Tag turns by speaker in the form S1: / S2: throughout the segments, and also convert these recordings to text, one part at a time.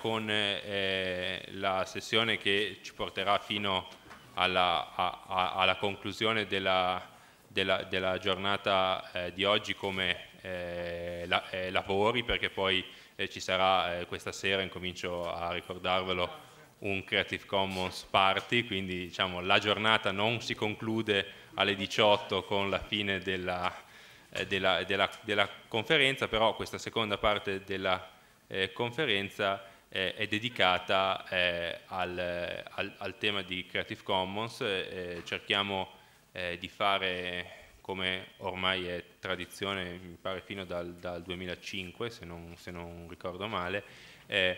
S1: con eh, eh, la sessione che ci porterà fino alla, a, a, alla conclusione della, della, della giornata eh, di oggi come eh, la, eh, lavori, perché poi ci sarà questa sera, incomincio a ricordarvelo, un Creative Commons Party, quindi diciamo, la giornata non si conclude alle 18 con la fine della, della, della, della, conferenza, però questa seconda parte della eh, conferenza eh, è dedicata eh, al, al, al, tema di Creative Commons, eh, cerchiamo di fare come ormai è tradizione, mi pare fino dal, dal 2005 se non, se non, ricordo male, eh,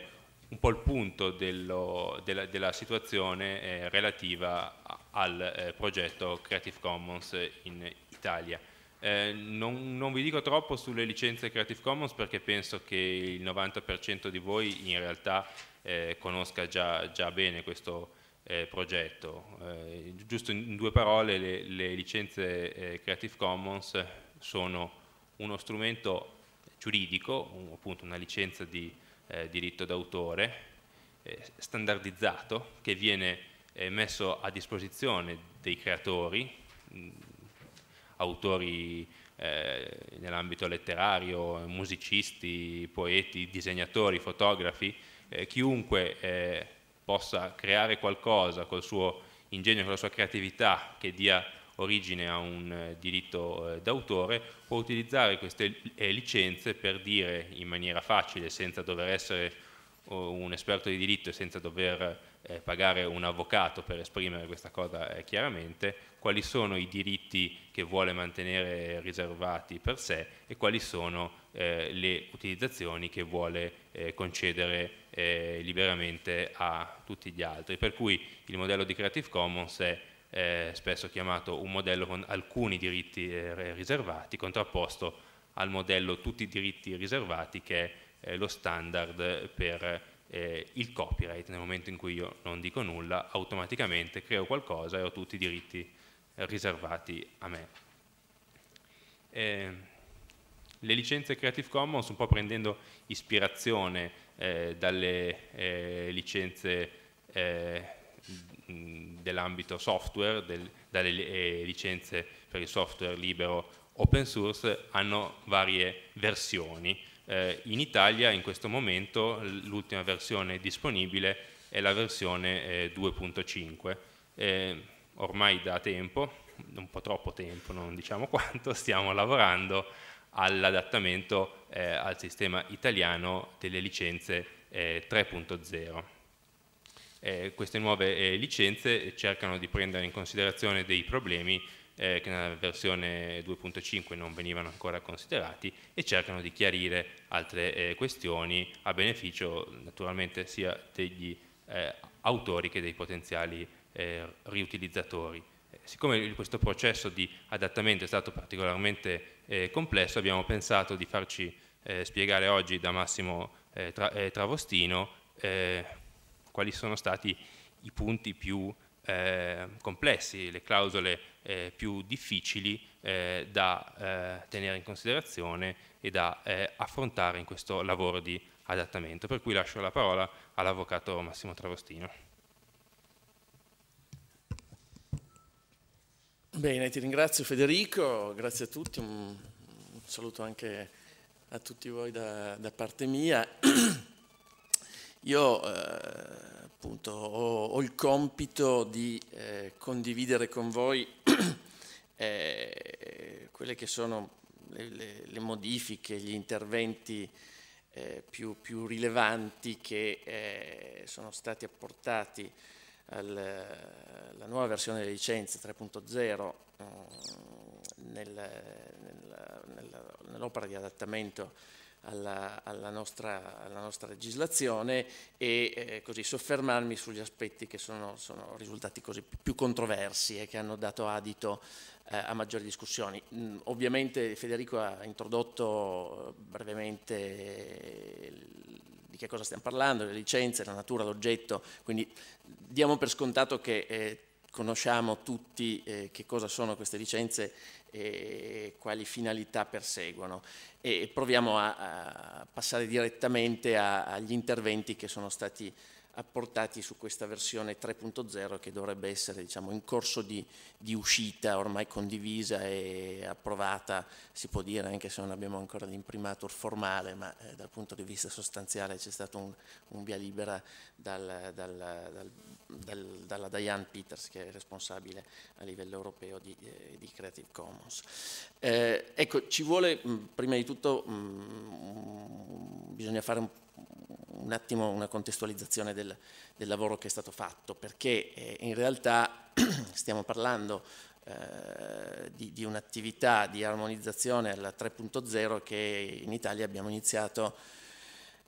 S1: un po' il punto dello, della, della, situazione eh, relativa al eh, progetto Creative Commons in Italia. Eh, non, non, vi dico troppo sulle licenze Creative Commons perché penso che il 90% di voi in realtà eh, conosca già, già, bene questo eh, progetto. Eh, giusto in due parole, le, le licenze eh, Creative Commons sono uno strumento giuridico, un, appunto una licenza di eh, diritto d'autore standardizzato che viene messo a disposizione dei creatori autori eh, nell'ambito letterario, musicisti, poeti, disegnatori, fotografi, eh, chiunque eh, possa creare qualcosa col suo ingegno, con la sua creatività che dia origine a un eh, diritto eh, d'autore, può utilizzare queste eh, licenze per dire in maniera facile, senza dover essere oh, un esperto di diritto e senza dover eh, pagare un avvocato per esprimere questa cosa eh, chiaramente, quali sono i diritti che vuole mantenere riservati per sé e quali sono eh, le utilizzazioni che vuole eh, concedere eh, liberamente a tutti gli altri. Per cui il modello di Creative Commons è eh, spesso chiamato un modello con alcuni diritti eh, riservati, contrapposto al modello tutti i diritti riservati che è eh, lo standard per eh, il copyright, nel momento in cui io non dico nulla, automaticamente creo qualcosa e ho tutti i diritti eh, riservati a me. Eh, le licenze Creative Commons, un po' prendendo ispirazione eh, dalle eh, licenze eh, dell'ambito software, del, dalle licenze per il software libero open source, hanno varie versioni eh, in Italia in questo momento l'ultima versione disponibile è la versione eh, 2.5, eh, ormai da tempo, un po' troppo tempo, non diciamo quanto, stiamo lavorando all'adattamento eh, al sistema italiano delle licenze 3.0. Eh, eh, queste nuove eh, licenze cercano di prendere in considerazione dei problemi eh, che nella versione 2.5 non venivano ancora considerati e cercano di chiarire altre eh, questioni a beneficio naturalmente sia degli eh, autori che dei potenziali eh, riutilizzatori. Eh, siccome questo processo di adattamento è stato particolarmente eh, complesso abbiamo pensato di farci spiegare oggi da Massimo tra Travostino quali sono stati i punti più eh, complessi, le clausole eh, più difficili eh, da eh, tenere in considerazione e da eh, affrontare in questo lavoro di adattamento. Per cui lascio la parola
S2: all'avvocato Massimo
S1: Travostino.
S2: Bene, ti ringrazio Federico, grazie a tutti, un saluto anche a tutti voi da, da parte mia. Io eh, appunto, ho, ho, il compito di eh, condividere con voi eh, quelle che sono le, le, le modifiche, gli interventi eh, più, più, rilevanti che eh, sono stati apportati al, alla nuova versione delle licenze 3.0 eh, nel, nel, nell'opera di adattamento alla, alla, nostra, alla nostra, legislazione e eh, così soffermarmi sugli aspetti che sono, sono risultati così più controversi e che hanno dato adito eh, a maggiori discussioni. Mm, ovviamente Federico ha introdotto eh, brevemente di che cosa stiamo parlando, le licenze, la natura, l'oggetto, quindi diamo per scontato che eh, conosciamo tutti eh, che cosa sono queste licenze e quali finalità perseguono e proviamo a, a passare direttamente a, agli interventi che sono stati apportati su questa versione 3.0 che dovrebbe essere diciamo, in corso di, di, uscita ormai condivisa e approvata, si può dire anche se non abbiamo ancora l'imprimatur formale, ma eh, dal punto di vista sostanziale c'è stato un, un via libera dal, dal, dal, dalla Diane Peters che è responsabile a livello europeo di, eh, di Creative Commons. Eh, ecco, ci vuole mh, prima di tutto, mh, mh, bisogna fare un un attimo una contestualizzazione del, del, lavoro che è stato fatto, perché eh, in realtà stiamo parlando eh, di, di un'attività di armonizzazione alla 3.0 che in Italia abbiamo iniziato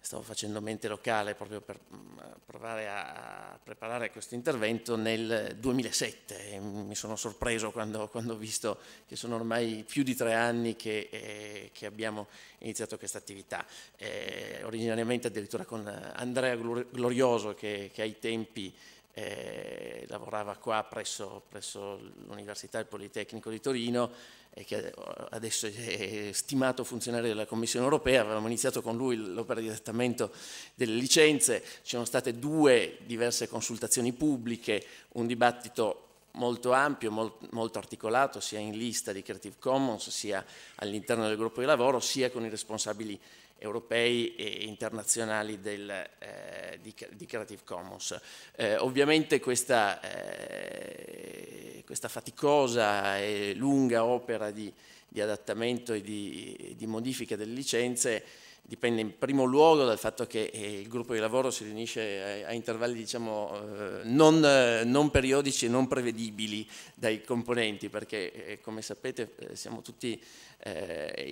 S2: stavo facendo mente locale proprio per mm, provare a preparare questo intervento nel 2007 e mi sono sorpreso quando, quando ho visto che sono ormai più di tre anni che, eh, che abbiamo iniziato questa attività. Eh, originariamente addirittura con Andrea Glorioso che, che ai tempi eh, lavorava qua presso, presso l'Università del Politecnico di Torino e che adesso è stimato funzionario della Commissione europea, avevamo iniziato con lui l'opera di adattamento delle licenze, ci sono state due diverse consultazioni pubbliche, un dibattito molto ampio, molto articolato, sia in lista di Creative Commons, sia all'interno del gruppo di lavoro, sia con i responsabili europei e internazionali del, eh, di, di, Creative Commons. Eh, ovviamente questa, eh, questa, faticosa e lunga opera di, di adattamento e di, di modifica delle licenze dipende in primo luogo dal fatto che eh, il gruppo di lavoro si riunisce a, intervalli diciamo, eh, non, eh, non, periodici e non prevedibili dai componenti, perché come sapete siamo tutti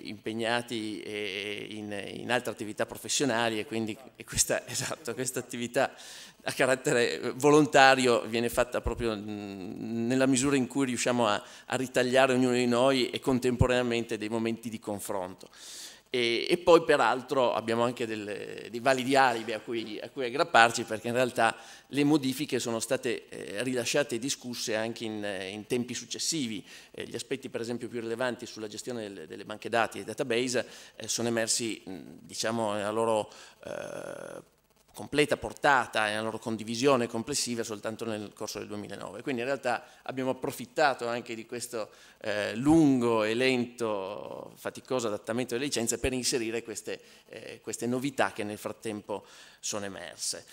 S2: impegnati in, altre attività professionali e quindi questa, esatto, questa attività a carattere volontario viene fatta proprio mm, nella misura in cui riusciamo a, a ritagliare ognuno di noi e contemporaneamente dei momenti di confronto. E, e poi peraltro abbiamo anche delle, dei validi alibi a cui, a cui, aggrapparci perché in realtà le modifiche sono state eh, rilasciate e discusse anche in, eh, in tempi successivi. Eh, gli aspetti per esempio più rilevanti sulla gestione delle, delle banche dati e database eh, sono emersi mh, diciamo nella loro eh, completa portata e la loro condivisione complessiva soltanto nel corso del 2009. Quindi in realtà abbiamo approfittato anche di questo eh, lungo e lento, faticoso adattamento delle licenze per inserire queste, eh, queste novità che nel frattempo sono emerse.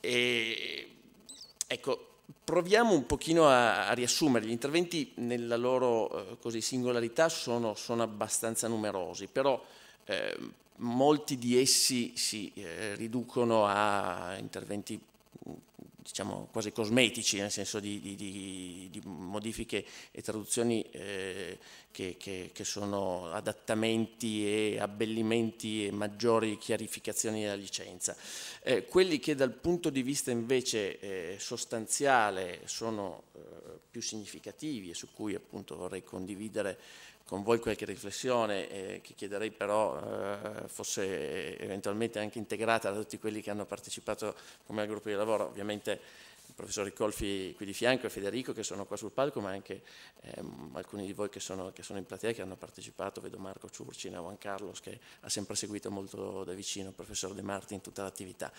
S2: E, ecco, Proviamo un pochino a, a, riassumere, gli interventi nella loro eh, così, singolarità sono, sono, abbastanza numerosi, però eh, molti di essi si eh, riducono a interventi diciamo, quasi cosmetici, nel senso di, di, di, di modifiche e traduzioni eh, che, che, che, sono adattamenti e abbellimenti e maggiori chiarificazioni della licenza. Eh, quelli che dal punto di vista invece eh, sostanziale sono eh, più significativi e su cui appunto vorrei condividere con voi qualche riflessione eh, che chiederei però eh, fosse eventualmente anche integrata da tutti quelli che hanno partecipato come al gruppo di lavoro. Ovviamente professor Ricolfi qui di fianco e Federico che sono qua sul palco, ma anche ehm, alcuni di voi che sono, che sono, in platea, che hanno partecipato, vedo Marco Ciurcina, Juan Carlos che ha sempre seguito molto da vicino il professor De Marti in tutta l'attività.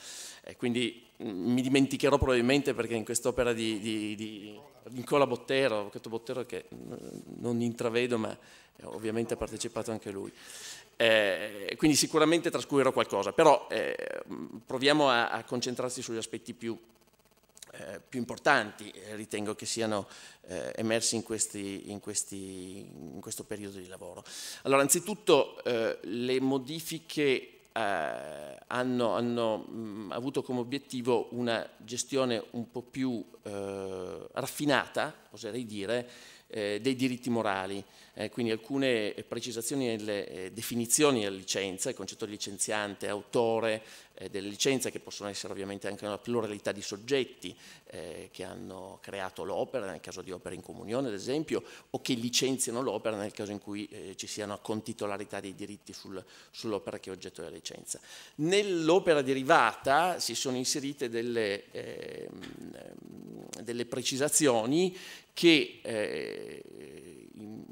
S2: Eh, quindi mm, mi dimenticherò probabilmente perché in quest'opera di, di, di Nicola Bottero, avvocato Bottero che mm, non intravedo ma eh, ovviamente ha partecipato anche lui. Eh, quindi sicuramente trascurerò qualcosa, però eh, mm, proviamo a, a concentrarci sugli aspetti più più importanti ritengo che siano eh, emersi in, questi, in, questi, in, questo periodo di lavoro. Allora, anzitutto eh, le modifiche eh, hanno, hanno mh, mm, avuto come obiettivo una gestione un po' più eh, raffinata, oserei dire, eh, dei diritti morali eh, quindi alcune eh, precisazioni nelle eh, definizioni della licenza, il concetto di licenziante, autore eh, delle licenze, che possono essere ovviamente anche una pluralità di soggetti eh, che hanno creato l'opera, nel caso di opere in comunione ad esempio, o che licenziano l'opera nel caso in cui eh, ci siano una contitolarità dei diritti sul, sull'opera che è oggetto della licenza. Nell'opera derivata si sono inserite delle, ehm, delle precisazioni che in,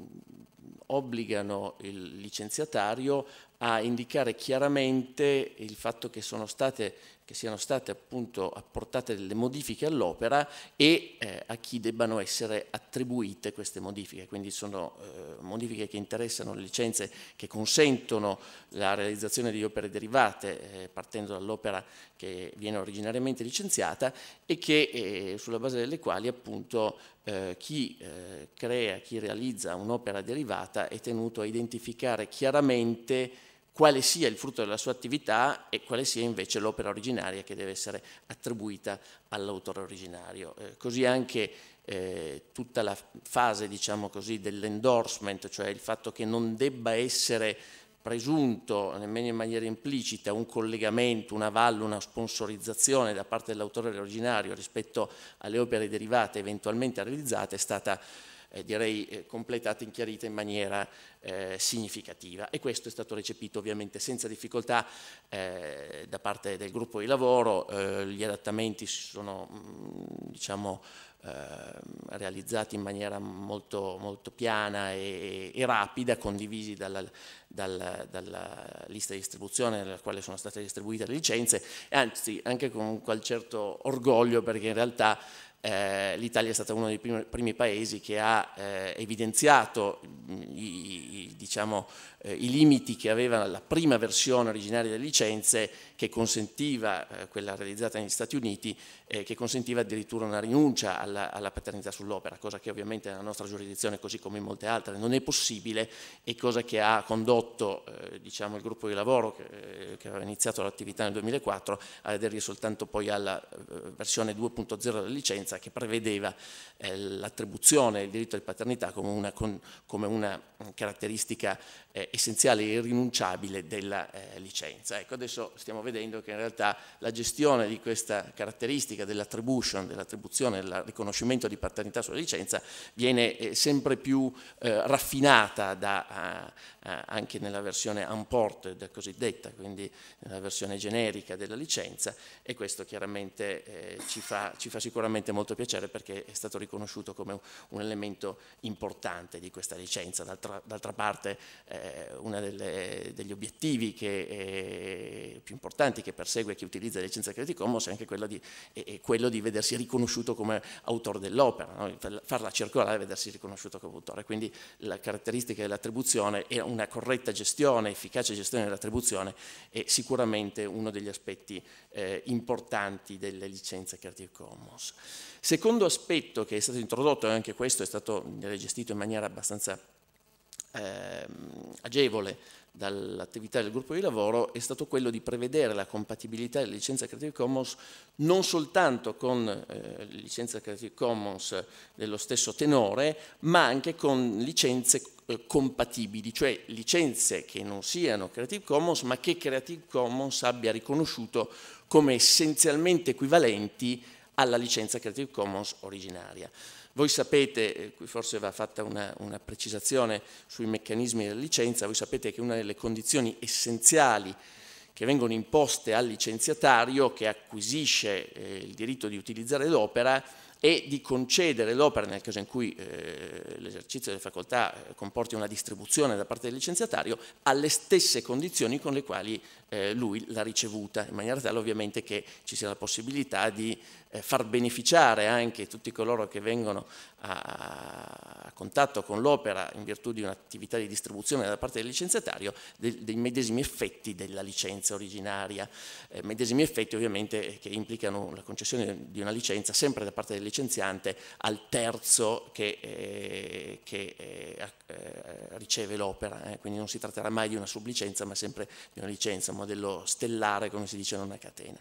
S2: obbligano il licenziatario a indicare chiaramente il fatto che sono state che siano state appunto apportate delle modifiche all'opera e eh, a chi debbano essere attribuite queste modifiche. Quindi sono eh, modifiche che interessano le licenze che consentono la realizzazione di opere derivate eh, partendo dall'opera che viene originariamente licenziata e che, eh, sulla base delle quali appunto eh, chi eh, crea, chi realizza un'opera derivata è tenuto a identificare chiaramente quale sia il frutto della sua attività e quale sia invece l'opera originaria che deve essere attribuita all'autore originario. Eh, così anche eh, tutta la fase diciamo dell'endorsement, cioè il fatto che non debba essere presunto, nemmeno in maniera implicita, un collegamento, un avallo, una sponsorizzazione da parte dell'autore originario rispetto alle opere derivate eventualmente realizzate è stata eh, direi eh, completata e chiarita in maniera eh, significativa. E questo è stato recepito ovviamente senza difficoltà eh, da parte del gruppo di lavoro, eh, gli adattamenti si sono mh, mm, diciamo, ehm, realizzati in maniera molto, molto piana e, e, rapida, condivisi dalla, dalla, dalla, lista di distribuzione nella quale sono state distribuite le licenze, e anzi anche con un quel certo orgoglio perché in realtà eh, l'Italia è stata uno dei primi, primi paesi che ha eh, evidenziato mm, i, i, diciamo, eh, i, limiti che aveva la prima versione originaria delle licenze che consentiva, eh, quella realizzata negli Stati Uniti, eh, che consentiva addirittura una rinuncia alla, alla paternità sull'opera, cosa che ovviamente nella nostra giurisdizione, così come in molte altre, non è possibile e cosa che ha condotto eh, diciamo, il gruppo di lavoro che, che aveva iniziato l'attività nel 2004 a aderire soltanto poi alla versione 2.0 delle licenze sentenza che prevedeva eh, l'attribuzione del diritto di paternità come una, con, come una mm, caratteristica eh, essenziale e irrinunciabile della eh, licenza. Ecco, adesso stiamo vedendo che in realtà la gestione di questa caratteristica dell'attribution, dell'attribuzione, del riconoscimento di paternità sulla licenza viene eh, sempre più eh, raffinata da, anche nella versione unported cosiddetta, quindi nella versione generica della licenza e questo chiaramente eh, ci fa, ci, fa, sicuramente molto piacere perché è stato riconosciuto come un, un elemento importante di questa licenza. D'altra parte eh, eh, uno degli obiettivi che, eh, più importanti che persegue chi utilizza la licenza Creative Commons è anche quello di, è quello di vedersi riconosciuto come autore dell'opera, no? farla circolare e vedersi riconosciuto come autore. Quindi la caratteristica dell'attribuzione e una corretta gestione, efficace gestione dell'attribuzione è sicuramente uno degli aspetti eh, importanti delle licenze Creative Commons. Secondo aspetto che è stato introdotto, e anche questo è stato gestito in maniera abbastanza ehm, agevole dall'attività del gruppo di lavoro è stato quello di prevedere la compatibilità della licenza Creative Commons non soltanto con eh, licenza Creative Commons dello stesso tenore, ma anche con licenze eh, compatibili, cioè licenze che non siano Creative Commons, ma che Creative Commons abbia riconosciuto come essenzialmente equivalenti alla licenza Creative Commons originaria. Voi sapete, eh, qui forse va fatta una, una, precisazione sui meccanismi della licenza, voi sapete che una delle condizioni essenziali che vengono imposte al licenziatario che acquisisce eh, il diritto di utilizzare l'opera è di concedere l'opera nel caso in cui eh, l'esercizio delle facoltà eh, comporti una distribuzione da parte del licenziatario alle stesse condizioni con le quali eh, lui l'ha ricevuta, in maniera tale ovviamente che ci sia la possibilità di eh, far beneficiare anche tutti coloro che vengono a, a contatto con l'opera in virtù di un'attività di distribuzione da parte del licenziatario dei, dei medesimi effetti della licenza originaria, eh, medesimi effetti ovviamente che implicano la concessione di una licenza sempre da parte del licenziante al terzo che, eh, che eh, eh riceve l'opera, eh. quindi non si tratterà mai di una sublicenza ma sempre di una licenza, un modello stellare come si dice in una catena.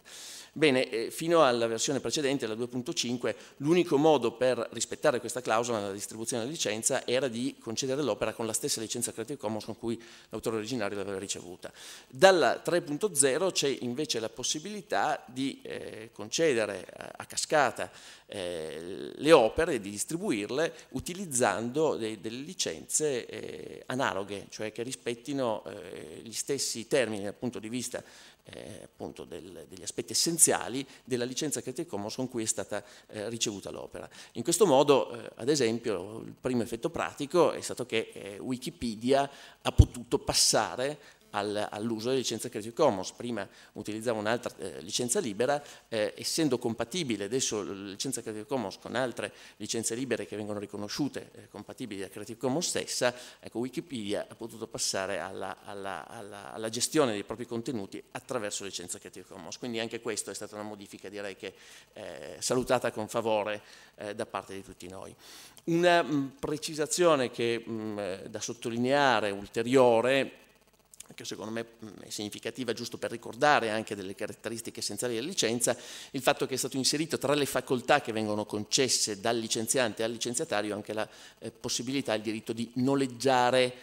S2: Bene, fino alla versione precedente precedente, la 2.5, l'unico modo per rispettare questa clausola nella distribuzione della licenza era di concedere l'opera con la stessa licenza Creative Commons con cui l'autore originario l'aveva ricevuta. Dalla 3.0 c'è invece la possibilità di eh, concedere a, eh, a cascata eh, le opere e di distribuirle utilizzando dei, delle licenze eh, analoghe, cioè che rispettino eh, gli stessi termini dal punto di vista eh, appunto del, degli aspetti essenziali della licenza Creative Commons con cui è stata eh, ricevuta l'opera. In questo modo, eh, ad esempio, il primo effetto pratico è stato che eh, Wikipedia ha potuto passare all'uso della licenza Creative Commons. Prima utilizzavo un'altra eh, licenza libera, eh, essendo compatibile adesso la licenza Creative Commons con altre licenze libere che vengono riconosciute eh, compatibili da Creative Commons stessa, ecco, Wikipedia ha potuto passare alla, alla, alla, alla, gestione dei propri contenuti attraverso licenza Creative Commons. Quindi anche questa è stata una modifica, direi che eh, salutata con favore eh, da parte di tutti noi. Una mh, precisazione che mh, eh, da sottolineare ulteriore che secondo me mm, è significativa giusto per ricordare anche delle caratteristiche essenziali della licenza, il fatto che è stato inserito tra le facoltà che vengono concesse dal licenziante al licenziatario anche la eh, possibilità, il diritto di noleggiare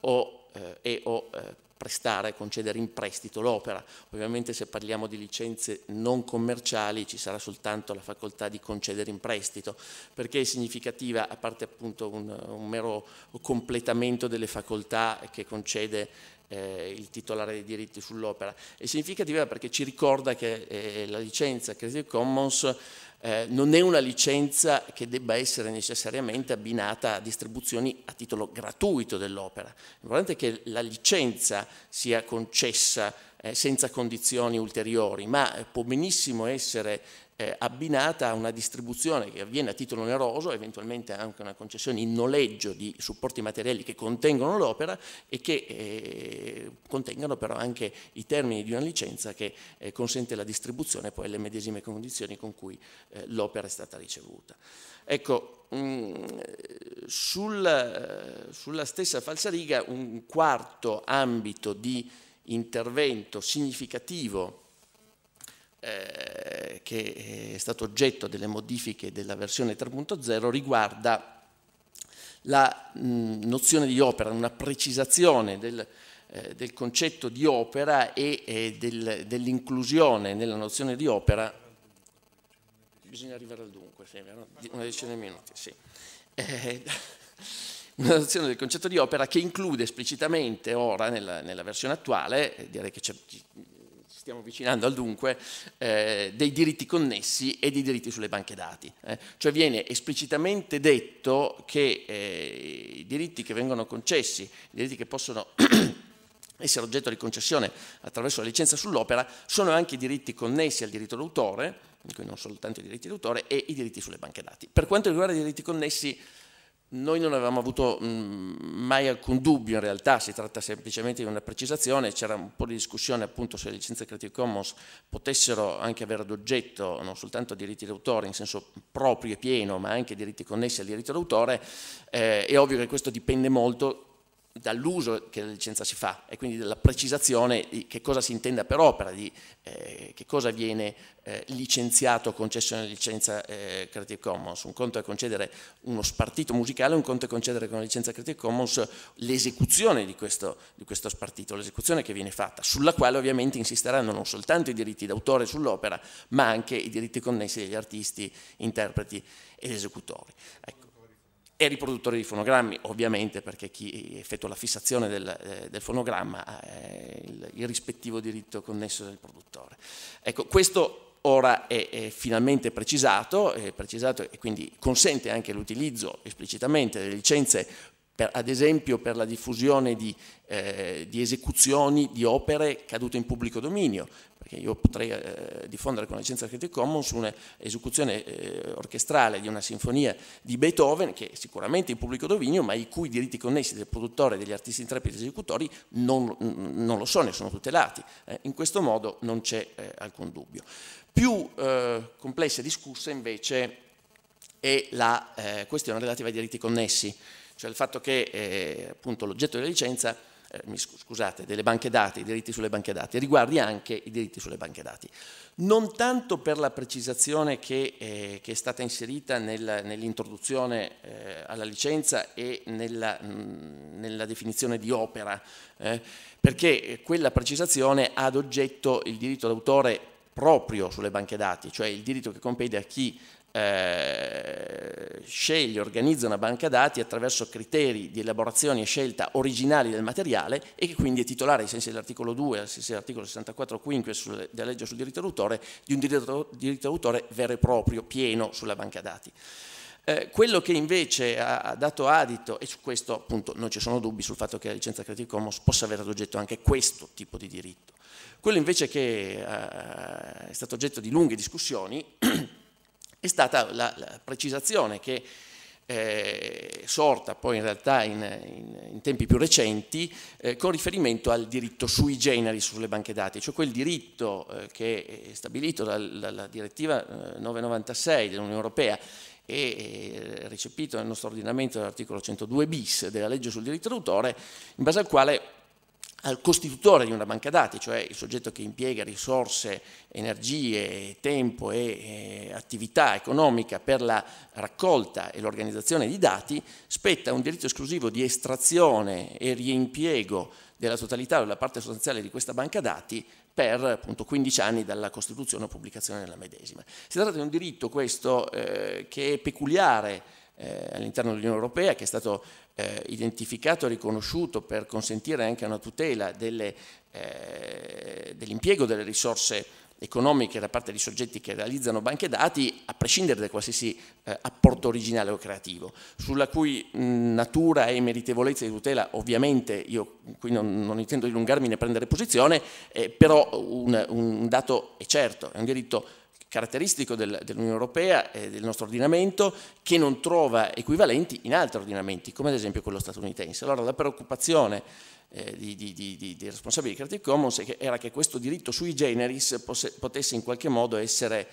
S2: o, eh, e o eh, prestare, concedere in prestito l'opera. Ovviamente se parliamo di licenze non commerciali ci sarà soltanto la facoltà di concedere in prestito, perché è significativa, a parte appunto un, un mero completamento delle facoltà che concede eh, il titolare dei diritti sull'opera. È significativa perché ci ricorda che eh, la licenza Creative Commons eh, non è una licenza che debba essere necessariamente abbinata a distribuzioni a titolo gratuito dell'opera. L'importante è che la licenza sia concessa eh, senza condizioni ulteriori, ma eh, può benissimo essere eh, abbinata a una distribuzione che avviene a titolo oneroso, eventualmente anche una concessione in noleggio di supporti materiali che contengono l'opera e che eh, contengano però anche i termini di una licenza che eh, consente la distribuzione poi alle medesime condizioni con cui eh, l'opera è stata ricevuta. Ecco, mh, mm, sul, sulla stessa falsariga un quarto ambito di intervento significativo eh, che è stato oggetto delle modifiche della versione 3.0 riguarda la nozione di opera, una precisazione del, eh, del concetto di opera e, del, dell'inclusione nella nozione di opera. Bisogna arrivare al dunque, sì, una decina di minuti. Sì. Eh, una nozione del concetto di opera che include esplicitamente ora nella, nella versione attuale, direi che c'è stiamo avvicinando al dunque, eh, dei diritti connessi e dei diritti sulle banche dati. Eh. Cioè viene esplicitamente detto che eh, i diritti che vengono concessi, i diritti che possono essere oggetto di concessione attraverso la licenza sull'opera, sono anche i diritti connessi al diritto d'autore, quindi non soltanto i diritti d'autore, e i diritti sulle banche dati. Per quanto riguarda i diritti connessi noi non avevamo avuto mm, mai alcun dubbio, in realtà si tratta semplicemente di una precisazione, c'era un po' di discussione appunto se le licenze Creative Commons potessero anche avere ad oggetto non soltanto diritti d'autore in senso proprio e pieno, ma anche diritti connessi al diritto d'autore, eh, è ovvio che questo dipende molto dall'uso che la licenza si fa e quindi della precisazione di che cosa si intenda per opera, di eh, che cosa viene eh, licenziato o concesso nella licenza eh, Creative Commons. Un conto è concedere uno spartito musicale, un conto è concedere con la licenza Creative Commons l'esecuzione di questo, di questo spartito, l'esecuzione che viene fatta, sulla quale ovviamente insisteranno non soltanto i diritti d'autore sull'opera, ma anche i diritti connessi degli artisti, interpreti ed esecutori. Ecco e riproduttore di fonogrammi, ovviamente perché chi effettua la fissazione del, eh, del fonogramma ha eh, il, il, rispettivo diritto connesso del produttore. Ecco, questo ora è, è finalmente precisato, è precisato, e quindi consente anche l'utilizzo esplicitamente delle licenze per, ad esempio per la diffusione di, eh, di, esecuzioni di opere cadute in pubblico dominio, perché io potrei eh, diffondere con la licenza Creative Commons un'esecuzione eh, orchestrale di una sinfonia di Beethoven che è sicuramente in pubblico dominio, ma i cui diritti connessi del produttore, degli artisti interpreti e esecutori non, non, lo sono e sono tutelati. Eh. in questo modo non c'è eh, alcun dubbio. Più eh, complessa e discussa invece è la questione relativa ai diritti connessi cioè il fatto che eh, appunto l'oggetto della licenza, eh, scusate, delle banche dati, i diritti sulle banche dati, riguardi anche i diritti sulle banche dati. Non tanto per la precisazione che, eh, che è stata inserita nel, nell'introduzione eh, alla licenza e nella, mh, nella definizione di opera, eh, perché quella precisazione ha ad oggetto il diritto d'autore proprio sulle banche dati, cioè il diritto che compete a chi eh, sceglie, organizza una banca dati attraverso criteri di elaborazione e scelta originali del materiale e che quindi è titolare ai sensi dell'articolo 2, ai sensi dell'articolo 64 quinque della legge sul diritto d'autore, di un diritto, diritto d'autore vero e proprio, pieno sulla banca dati. Eh, quello che invece ha, ha, dato adito, e su questo appunto non ci sono dubbi sul fatto che la licenza Creative Commons possa avere ad oggetto anche questo tipo di diritto, quello invece che eh, è stato oggetto di lunghe discussioni è stata la, la precisazione che eh, sorta poi in realtà in, in, in tempi più recenti eh, con riferimento al diritto sui generi sulle banche dati, cioè quel diritto eh, che è stabilito dal, dalla direttiva 996 eh, dell'Unione Europea e eh, recepito nel nostro ordinamento dall'articolo 102 bis della legge sul diritto d'autore, in base al quale al costitutore di una banca dati, cioè il soggetto che impiega risorse, energie, tempo e eh, attività economica per la raccolta e l'organizzazione di dati, spetta un diritto esclusivo di estrazione e riempiego della totalità o della parte sostanziale di questa banca dati per appunto 15 anni dalla costituzione o pubblicazione della medesima. Si tratta di un diritto questo eh, che è peculiare eh, all'interno dell'Unione Europea che è stato eh, identificato e riconosciuto per consentire anche una tutela eh, dell'impiego delle risorse economiche da parte di soggetti che realizzano banche dati, a prescindere da qualsiasi eh, apporto originale o creativo, sulla cui mh, natura e meritevolezza di tutela ovviamente io qui non, non intendo dilungarmi né prendere posizione, eh, però un, un dato è certo, è un diritto caratteristico del, dell'Unione Europea e del nostro ordinamento che non trova equivalenti in altri ordinamenti, come ad esempio quello statunitense. Allora la preoccupazione eh, di, di, di, di, responsabili di Creative Commons era che questo diritto sui generis posse, potesse in qualche modo essere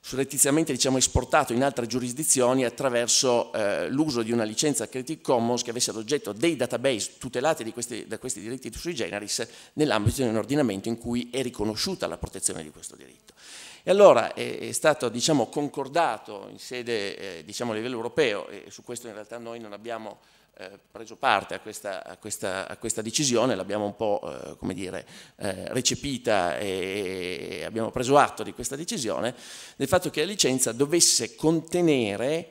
S2: surrettiziamente diciamo, esportato in altre giurisdizioni attraverso eh, l'uso di una licenza Creative Commons che avesse ad oggetto dei database tutelati da questi, da questi diritti sui generis nell'ambito di un ordinamento in cui è riconosciuta la protezione di questo diritto. E allora è, eh, è stato diciamo, concordato in sede eh, diciamo, a livello europeo, e su questo in realtà noi non abbiamo eh, preso parte a questa, a questa, a questa decisione, l'abbiamo un po' eh, come dire, eh, recepita e, e abbiamo preso atto di questa decisione, del fatto che la licenza dovesse contenere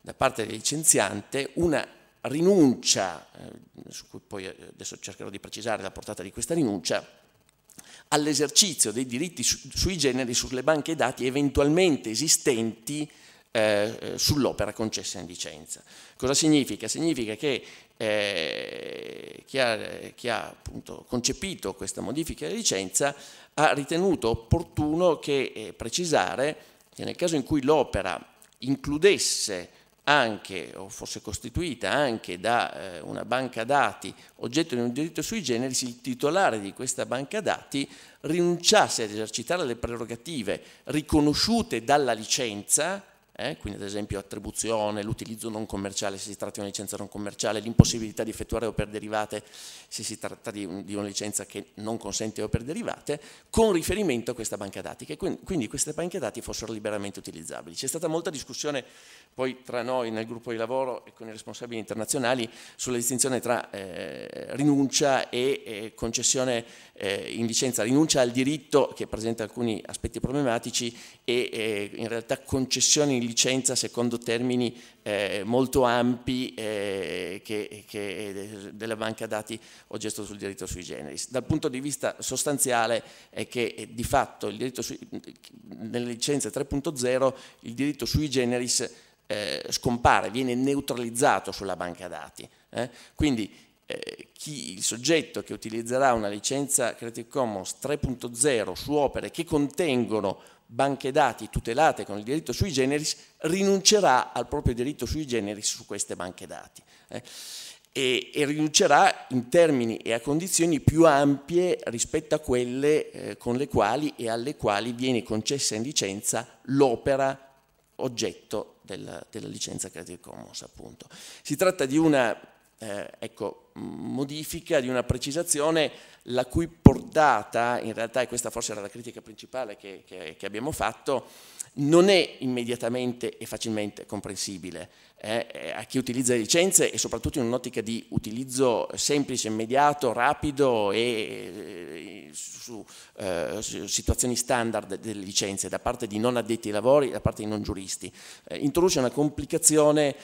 S2: da parte del licenziante una rinuncia, eh, su cui poi adesso cercherò di precisare la portata di questa rinuncia, all'esercizio dei diritti su, sui generi sulle banche dati eventualmente esistenti eh, eh sull'opera concessa in licenza. Cosa significa? Significa che eh, chi ha, chi ha concepito questa modifica di licenza ha ritenuto opportuno che, eh, precisare che nel caso in cui l'opera includesse anche, o fosse costituita anche da eh, una banca dati oggetto di un diritto sui generi, se il titolare di questa banca dati rinunciasse ad esercitare le prerogative riconosciute dalla licenza eh? quindi ad esempio attribuzione, l'utilizzo non commerciale se si tratta di una licenza non commerciale, l'impossibilità di effettuare opere derivate se si tratta di, di, una licenza che non consente opere derivate, con riferimento a questa banca dati, che quindi, quindi queste banche dati fossero liberamente utilizzabili. C'è stata molta discussione poi tra noi nel gruppo di lavoro e con i responsabili internazionali sulla distinzione tra eh, rinuncia e eh, concessione eh, in licenza, rinuncia al diritto che presenta alcuni aspetti problematici e eh, in realtà concessione in licenza secondo termini eh, molto ampi eh, che, che della banca dati o gesto sul diritto sui generis. Dal punto di vista sostanziale è che eh, di fatto sui, nelle licenze 3.0 il diritto sui generis eh, scompare, viene neutralizzato sulla banca dati. Eh. Quindi eh, chi, il soggetto che utilizzerà una licenza Creative Commons 3.0 su opere che contengono banche dati tutelate con il diritto sui generis rinuncerà al proprio diritto sui generis su queste banche dati eh? e, e, rinuncerà in termini e a condizioni più ampie rispetto a quelle eh, con le quali e alle quali viene concessa in licenza l'opera oggetto della, della licenza Creative Commons appunto. Si tratta di una eh, ecco, modifica, di una precisazione la cui portata, in realtà, e questa forse era la critica principale che, che, che abbiamo fatto, non è immediatamente e facilmente comprensibile eh, eh, a chi utilizza le licenze e soprattutto in un'ottica di utilizzo semplice, immediato, rapido e eh, su, eh, situazioni standard delle licenze da parte di non addetti ai lavori, da parte di non giuristi. Eh, introduce una complicazione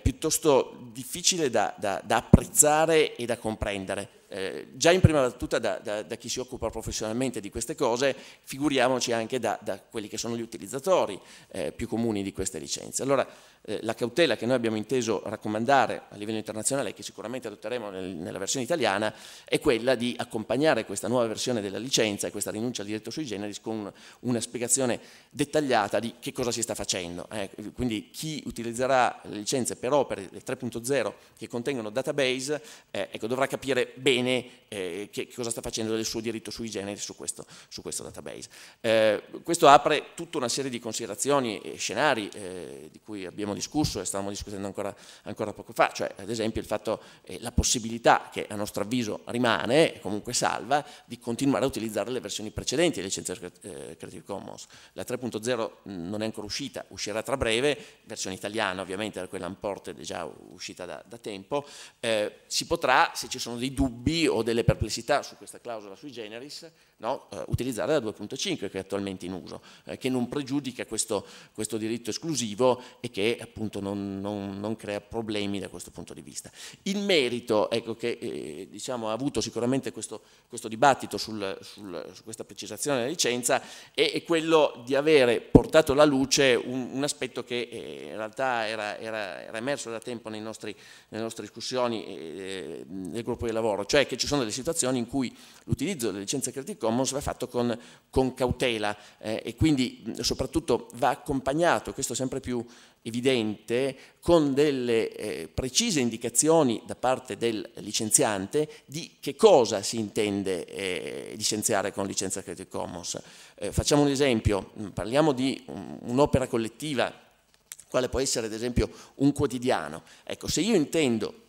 S2: piuttosto difficile da, da, da apprezzare e da comprendere. Eh, già in prima battuta da, da, da, chi si occupa professionalmente di queste cose, figuriamoci anche da, da quelli che sono gli utilizzatori eh, più comuni di queste licenze. Allora, eh, la cautela che noi abbiamo inteso raccomandare a livello internazionale e che sicuramente adotteremo nel, nella versione italiana è quella di accompagnare questa nuova versione della licenza e questa rinuncia al diritto sui generis con una spiegazione dettagliata di che cosa si sta facendo. Eh, quindi chi utilizzerà le licenze per opere 3.0 che contengono database eh, ecco, dovrà capire bene eh, che, che, cosa sta facendo del suo diritto sui generis su questo, su questo database. Eh, questo apre tutta una serie di considerazioni e scenari di cui abbiamo abbiamo discusso e stavamo discutendo ancora, ancora poco fa, cioè ad esempio il fatto, eh, la possibilità che a nostro avviso rimane, comunque salva, di continuare a utilizzare le versioni precedenti delle licenze eh, Creative Commons. La 3.0 non è ancora uscita, uscirà tra breve, versione italiana ovviamente, da quella Unported è già uscita da, da tempo, eh, si potrà, se ci sono dei dubbi o delle perplessità su questa clausola sui generis, no? eh, utilizzare la 2.5 che è attualmente in uso, eh, che non pregiudica questo, questo, diritto esclusivo e che appunto non, non, non, crea problemi da questo punto di vista. Il merito ecco, che eh, diciamo, ha avuto sicuramente questo, questo dibattito sul, sul, su questa precisazione della licenza è, è, quello di avere portato alla luce un, un aspetto che eh, in realtà era, era, era, emerso da tempo nostri, nelle nostre discussioni nel eh, gruppo di lavoro, cioè che ci sono delle situazioni in cui l'utilizzo delle licenze Creative Commons Commons va fatto con, con cautela eh, e quindi mm, soprattutto va accompagnato, questo sempre più evidente, con delle eh, precise indicazioni da parte del licenziante di che cosa si intende eh, licenziare con licenza Creative Commons. Eh, facciamo un esempio, mm, parliamo di un'opera collettiva quale può essere ad esempio un quotidiano. Ecco, se io intendo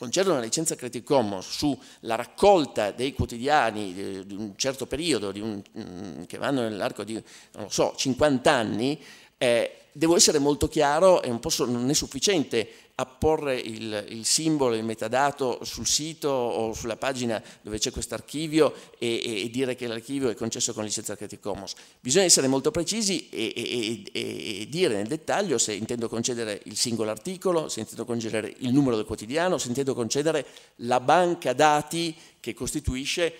S2: concedono una licenza Creative Commons sulla raccolta dei quotidiani eh, di un certo periodo, un, mm, che vanno nell'arco di, non so, 50 anni, eh, devo essere molto chiaro, so, non è sufficiente apporre il, il, simbolo, il metadato sul sito o sulla pagina dove c'è questo archivio e, e, dire che l'archivio è concesso con licenza Creative Commons. Bisogna essere molto precisi e, e, e, dire nel dettaglio se intendo concedere il singolo articolo, se intendo concedere il numero del quotidiano, se intendo concedere la banca dati che costituisce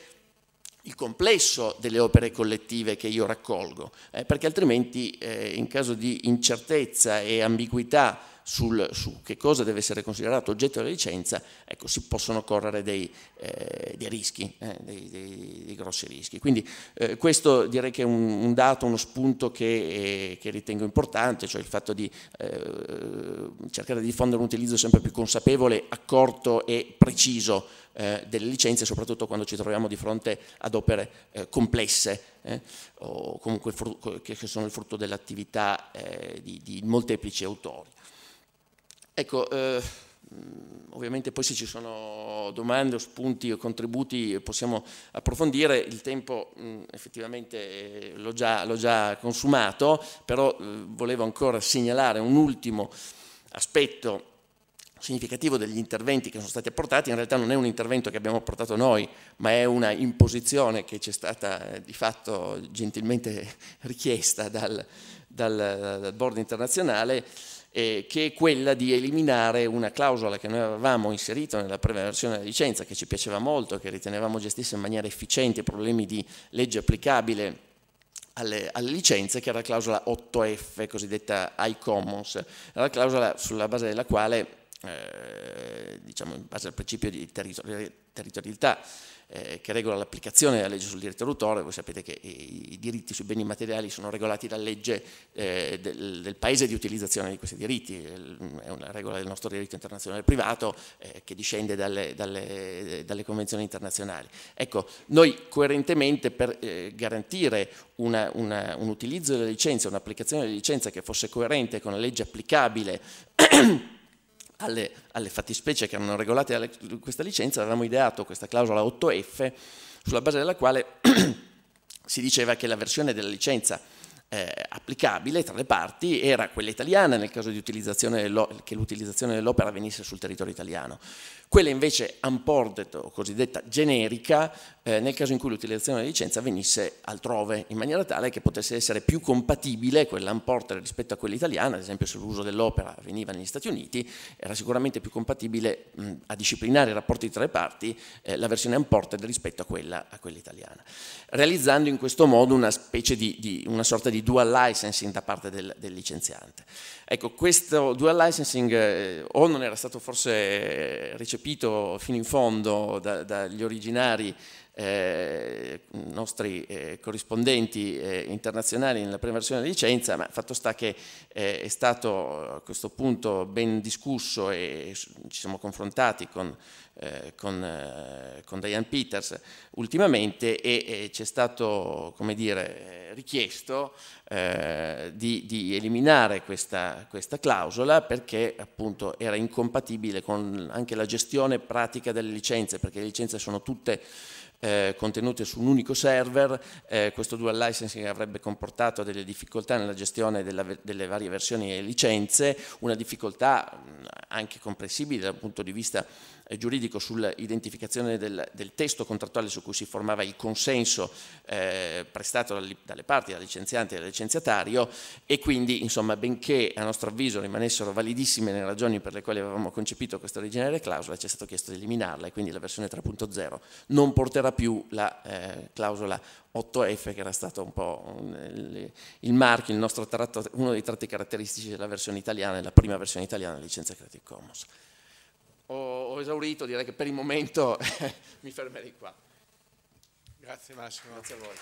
S2: il complesso delle opere collettive che io raccolgo, eh, perché altrimenti eh, in caso di incertezza e ambiguità sul, su che cosa deve essere considerato oggetto della licenza, ecco, si possono correre dei, eh, dei rischi, eh, dei, dei, dei, grossi rischi. Quindi eh, questo direi che è un, un dato, uno spunto che, eh, che, ritengo importante, cioè il fatto di eh, cercare di diffondere un utilizzo sempre più consapevole, accorto e preciso eh, delle licenze, soprattutto quando ci troviamo di fronte ad opere complesse eh, o comunque che sono il frutto dell'attività eh, di, di molteplici autori. Ecco, eh, mm, ovviamente poi se ci sono domande o spunti o contributi possiamo approfondire, il tempo mh, mm, effettivamente eh, l'ho già, già, consumato, però eh, volevo ancora segnalare un ultimo aspetto significativo degli interventi che sono stati apportati, in realtà non è un intervento che abbiamo apportato noi, ma è una imposizione che ci è stata eh, di fatto gentilmente richiesta dal, dal, dal board internazionale eh, che è quella di eliminare una clausola che noi avevamo inserito nella prima versione della licenza, che ci piaceva molto, che ritenevamo gestisse in maniera efficiente i problemi di legge applicabile alle, alle, licenze, che era la clausola 8F, cosiddetta iCommons, era la clausola sulla base della quale, eh, diciamo in base al principio di territorialità, eh, che regola l'applicazione della legge sul diritto d'autore, voi sapete che i, i, diritti sui beni materiali sono regolati dalla legge eh, del, del, paese di utilizzazione di questi diritti, è una regola del nostro diritto internazionale privato eh, che discende dalle, dalle, dalle, convenzioni internazionali. Ecco, noi coerentemente per eh, garantire una, una, un utilizzo della licenza, un'applicazione della licenza che fosse coerente con la legge applicabile alle, alle fattispecie che erano regolate da questa licenza avevamo ideato questa clausola 8F sulla base della quale si diceva che la versione della licenza eh, applicabile tra le parti era quella italiana nel caso che l'utilizzazione dell'opera venisse sul territorio italiano. Quella invece unported o cosiddetta generica eh, nel caso in cui l'utilizzazione della licenza venisse altrove, in maniera tale che potesse essere più compatibile quella unported rispetto a quella italiana, ad esempio se l'uso dell'opera veniva negli Stati Uniti, era sicuramente più compatibile mh, a disciplinare i rapporti tra le parti eh, la versione unported rispetto a quella, a quella, italiana, realizzando in questo modo una specie di, di una sorta di dual licensing da parte del, del licenziante. Ecco, questo dual licensing eh, o non era stato forse recepito eh, concepito fino in fondo da, dagli originari eh, nostri eh, corrispondenti eh, internazionali nella prima versione della licenza, ma fatto sta che eh, è stato a eh, questo punto ben discusso e ci siamo confrontati con, eh, con, con Diane Peters ultimamente e ci è stato come dire, richiesto di, di, eliminare questa, questa clausola perché appunto era incompatibile con anche la gestione pratica delle licenze, perché le licenze sono tutte eh, contenute su un unico server, eh, questo dual licensing avrebbe comportato delle difficoltà nella gestione della, delle varie versioni e licenze, una difficoltà anche comprensibile dal punto di vista eh, giuridico sull'identificazione del, del, testo contrattuale su cui si formava il consenso eh, prestato dalle, dalle parti, dal licenziante e dal licenziatario e quindi insomma benché a nostro avviso rimanessero validissime le ragioni per le quali avevamo concepito questa originaria clausola ci è stato chiesto di eliminarla e quindi la versione 3.0 non porterà più la eh, clausola 8F che era stato un po' il, marchio, il nostro tratto, uno dei tratti caratteristici della versione italiana, la prima versione italiana della licenza Creative Commons ho, ho esaurito, direi che per il momento mi fermerei qua.
S3: Grazie Massimo. Grazie a voi.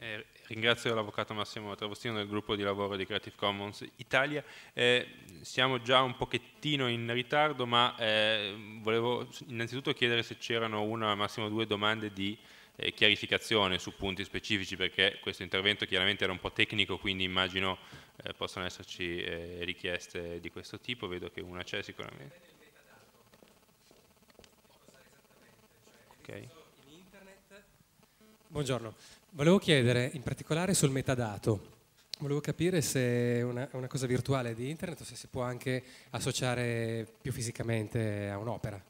S1: Eh, ringrazio l'avvocato Massimo Travostino del gruppo di lavoro di Creative Commons Italia. Eh, siamo già un pochettino in ritardo, ma eh, volevo innanzitutto chiedere se c'erano una, massimo due domande di eh, chiarificazione su punti specifici, perché questo intervento chiaramente era un po' tecnico, quindi immagino eh, possono esserci eh, richieste di questo tipo, vedo che una c'è sicuramente.
S4: Okay. Buongiorno, volevo chiedere in particolare sul metadato, volevo capire se è una, una cosa virtuale di internet o se si può anche associare più fisicamente a un'opera.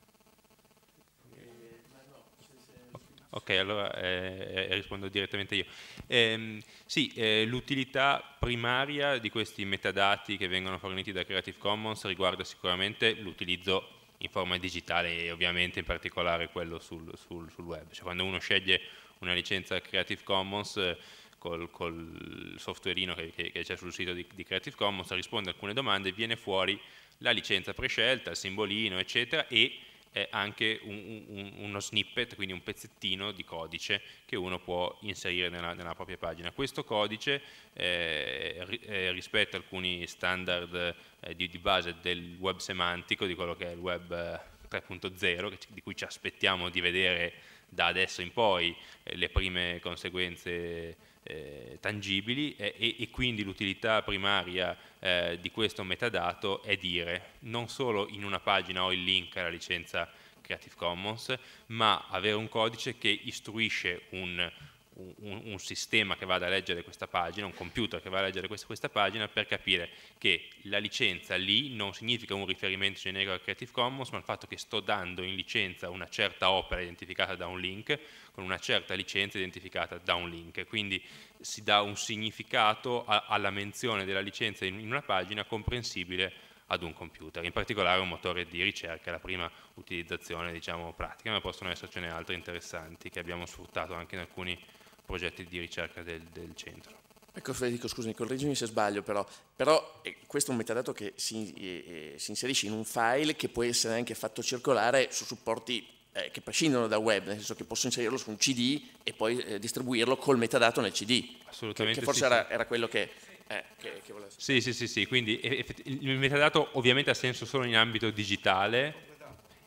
S1: Ok, allora eh, eh, rispondo direttamente io. Eh, sì, eh, l'utilità primaria di questi metadati che vengono forniti da Creative Commons riguarda sicuramente l'utilizzo in forma digitale e ovviamente in particolare quello sul, sul, sul web. Cioè, quando uno sceglie una licenza Creative Commons eh, col, col softwareino che, che, che c'è sul sito di, di Creative Commons, risponde a alcune domande, viene fuori la licenza prescelta, il simbolino, eccetera, e è anche un, un, uno snippet, quindi un pezzettino di codice che uno può inserire nella, nella propria pagina. Questo codice eh, eh rispetta alcuni standard eh, di, di, base del web semantico, di quello che è il web 3.0, eh, di cui ci aspettiamo di vedere da adesso in poi eh, le prime conseguenze eh, tangibili e, e quindi l'utilità primaria eh, di questo metadato è dire non solo in una pagina ho il link alla licenza Creative Commons, ma avere un codice che istruisce un, un, un, sistema che vada a leggere questa pagina, un computer che va a leggere questa, questa, pagina per capire che la licenza lì non significa un riferimento generico al Creative Commons, ma il fatto che sto dando in licenza una certa opera identificata da un link con una certa licenza identificata da un link. Quindi si dà un significato a, alla menzione della licenza in, in una pagina comprensibile ad un computer, in particolare un motore di ricerca, la prima utilizzazione diciamo, pratica, ma possono essercene altri interessanti che abbiamo sfruttato anche in alcuni progetti di ricerca del, del centro.
S2: Ecco Federico, scusami, correggimi se sbaglio, però, però eh, questo è un metadato che si, eh, eh, si, inserisce in un file che può essere anche fatto circolare su supporti eh, che prescindono dal web, nel senso che posso inserirlo su un CD e poi eh, distribuirlo col metadato nel CD. Assolutamente. Che, che forse sì, era, sì. era, quello che, che, che sì, sì, sì, sì,
S1: quindi il metadato ovviamente ha senso solo in ambito digitale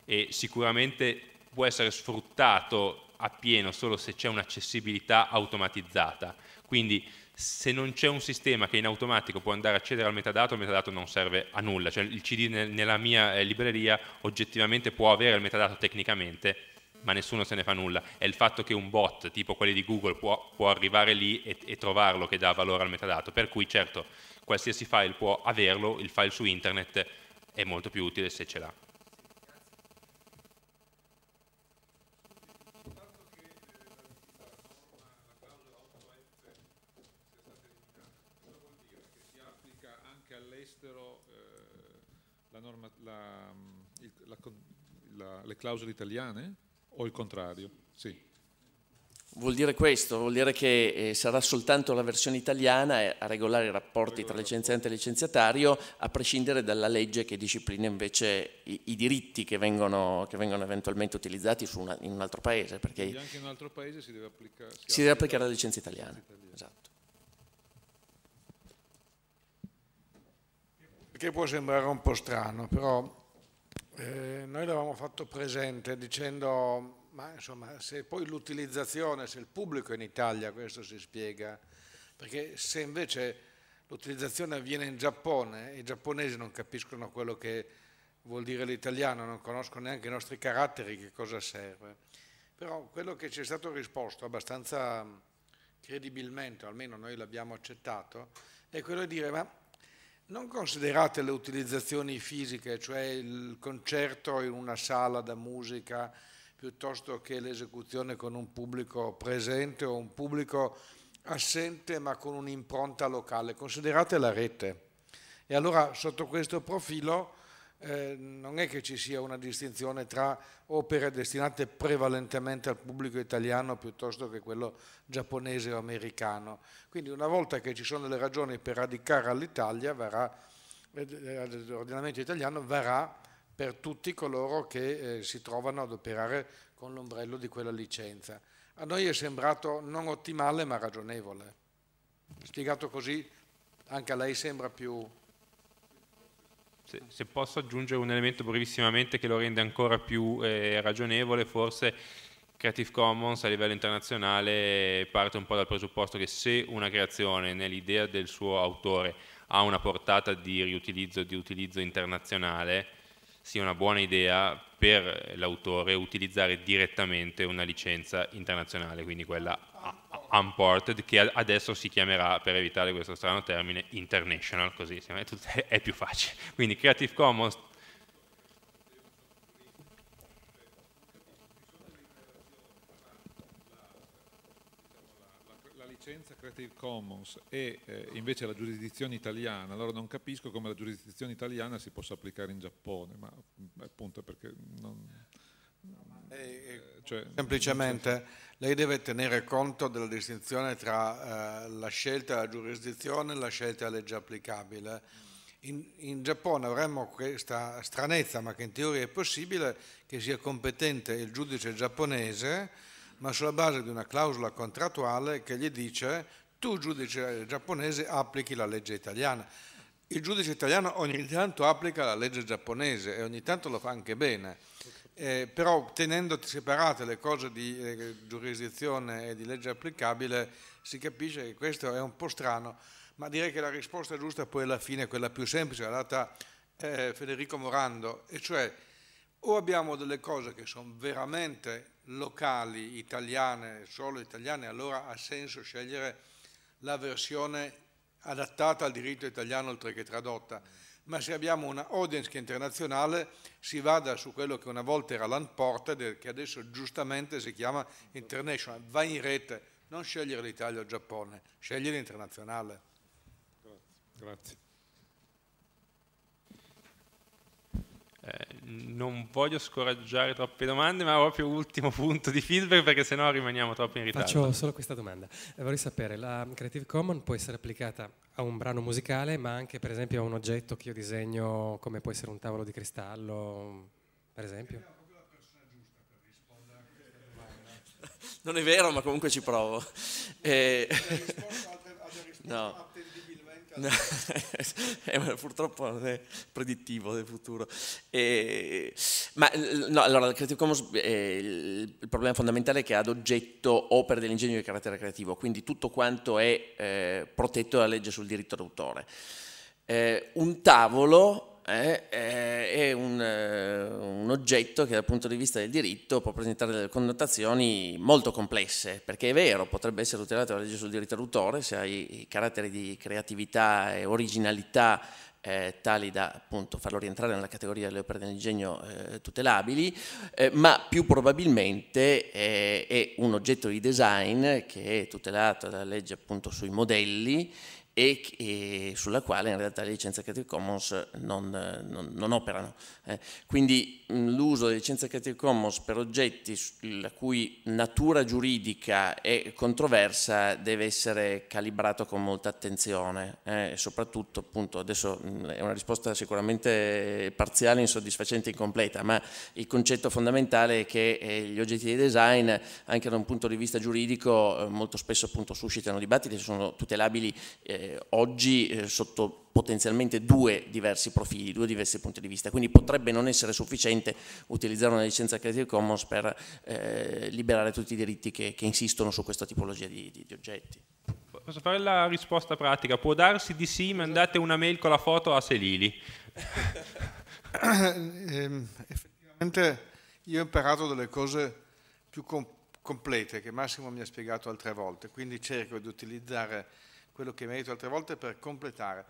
S1: e sicuramente può essere sfruttato appieno solo se c'è un'accessibilità automatizzata. Quindi se non c'è un sistema che in automatico può andare a accedere al metadato, il metadato non serve a nulla. Cioè il CD nella mia eh, libreria oggettivamente può avere il metadato tecnicamente, ma nessuno se ne fa nulla. È il fatto che un bot, tipo quelli di Google, può, può arrivare lì e, e, trovarlo che dà valore al metadato. Per cui certo, qualsiasi file può averlo, il file su internet è molto più utile se ce l'ha.
S3: le clausole italiane o il contrario? Sì.
S2: Vuol dire questo, vuol dire che eh, sarà soltanto la versione italiana eh, a regolare i rapporti tra licenziante e licenziatario, a prescindere dalla legge che disciplina invece i, i diritti che vengono, che vengono, eventualmente utilizzati una, in un altro paese. Perché Quindi
S3: anche in un altro paese si deve, applicare, si si deve applicare la licenza italiana. italiana. Esatto. Che può sembrare un po' strano, però eh, noi l'avevamo fatto presente dicendo, ma insomma, se poi l'utilizzazione, se il pubblico è in Italia questo si spiega, perché se invece l'utilizzazione avviene in Giappone, e i giapponesi non capiscono quello che vuol dire l'italiano, non conoscono neanche i nostri caratteri, che cosa serve. Però quello che ci è stato risposto abbastanza credibilmente, almeno noi l'abbiamo accettato, è quello di dire, ma non considerate le utilizzazioni fisiche, cioè il concerto in una sala da musica piuttosto che l'esecuzione con un pubblico presente o un pubblico assente ma con un'impronta locale, considerate la rete. E allora sotto questo profilo eh, non è che ci sia una distinzione tra opere destinate prevalentemente al pubblico italiano piuttosto che quello giapponese o americano. Quindi una volta che ci sono le ragioni per radicare all'Italia, eh, l'ordinamento italiano varrà per tutti coloro che eh, si trovano ad operare con l'ombrello di quella licenza. A noi è sembrato non ottimale ma ragionevole. Spiegato così anche a lei sembra più
S1: se, se, posso aggiungere un elemento brevissimamente che lo rende ancora più eh, ragionevole, forse Creative Commons a livello internazionale parte un po' dal presupposto che se una creazione nell'idea del suo autore ha una portata di riutilizzo e di utilizzo internazionale, sia una buona idea per l'autore utilizzare direttamente una licenza internazionale, quindi quella A. Unported, che adesso si chiamerà, per evitare questo strano termine, International, così è più facile. Quindi Creative Commons
S3: licenza Creative Commons e eh, invece la giurisdizione italiana, allora non capisco come la giurisdizione italiana si possa applicare in Giappone, ma appunto mm, perché non... Eh, cioè, semplicemente lei deve tenere conto della distinzione tra eh, la scelta della giurisdizione e la scelta della legge applicabile. In, in, Giappone avremmo questa stranezza, ma che in teoria è possibile, che sia competente il giudice giapponese, ma sulla base di una clausola contrattuale che gli dice tu giudice giapponese applichi la legge italiana. Il giudice italiano ogni tanto applica la legge giapponese e ogni tanto lo fa anche bene eh, però tenendo separate le cose di eh, giurisdizione e di legge applicabile si capisce che questo è un po' strano, ma direi che la risposta giusta poi alla fine è quella più semplice, la data eh, Federico Morando, e cioè o abbiamo delle cose che sono veramente locali, italiane, solo italiane, allora ha senso scegliere la versione adattata al diritto italiano oltre che tradotta ma se abbiamo una audience che è internazionale si vada su quello che una volta era l'unported, che adesso giustamente si chiama international, va in rete, non scegliere l'Italia o il Giappone, scegliere internazionale. Grazie.
S1: Eh, non voglio scoraggiare troppe domande, ma proprio ultimo punto di feedback perché sennò rimaniamo troppo in ritardo. Faccio solo questa domanda.
S4: Eh, vorrei sapere, la Creative Commons può essere applicata a un brano musicale, ma anche per esempio a un oggetto che io disegno, come può essere un tavolo di cristallo, per esempio.
S2: Non è vero, ma comunque ci provo. Eh, no eh, purtroppo non è predittivo del futuro. Eh, ma no, allora, il Creative Commons, eh, il problema fondamentale è che ha ad oggetto opere dell'ingegno di carattere creativo, quindi tutto quanto è eh, protetto dalla legge sul diritto d'autore. Eh, un tavolo è, è un, eh, un, oggetto che dal punto di vista del diritto può presentare delle connotazioni molto complesse, perché è vero, potrebbe essere tutelato la legge sul diritto d'autore se ha i caratteri di creatività e originalità eh, tali da appunto farlo rientrare nella categoria delle opere dell'ingegno eh, tutelabili, eh, ma più probabilmente eh, è un oggetto di design che è tutelato dalla legge appunto sui modelli e, e, sulla quale in realtà le licenze Creative Commons non, non, non operano. Eh, quindi l'uso delle licenze Creative Commons per oggetti la cui natura giuridica è controversa deve essere calibrato con molta attenzione eh, e soprattutto appunto adesso è una risposta sicuramente parziale, insoddisfacente e incompleta, ma il concetto fondamentale è che eh, gli oggetti di design anche da un punto di vista giuridico eh, molto spesso appunto suscitano dibattiti, sono tutelabili eh, eh, oggi eh, sotto potenzialmente due diversi profili, due diversi punti di vista, quindi potrebbe non essere sufficiente utilizzare una licenza Creative Commons per eh, liberare tutti i diritti che, che, insistono su questa tipologia di, di, di, oggetti.
S1: Posso fare la risposta pratica? Può darsi di sì, mandate una mail con la foto a Selili.
S3: Ehm, effettivamente io ho imparato delle cose più com complete che Massimo mi ha spiegato altre volte, quindi cerco di utilizzare quello che mi hai detto altre volte per completare.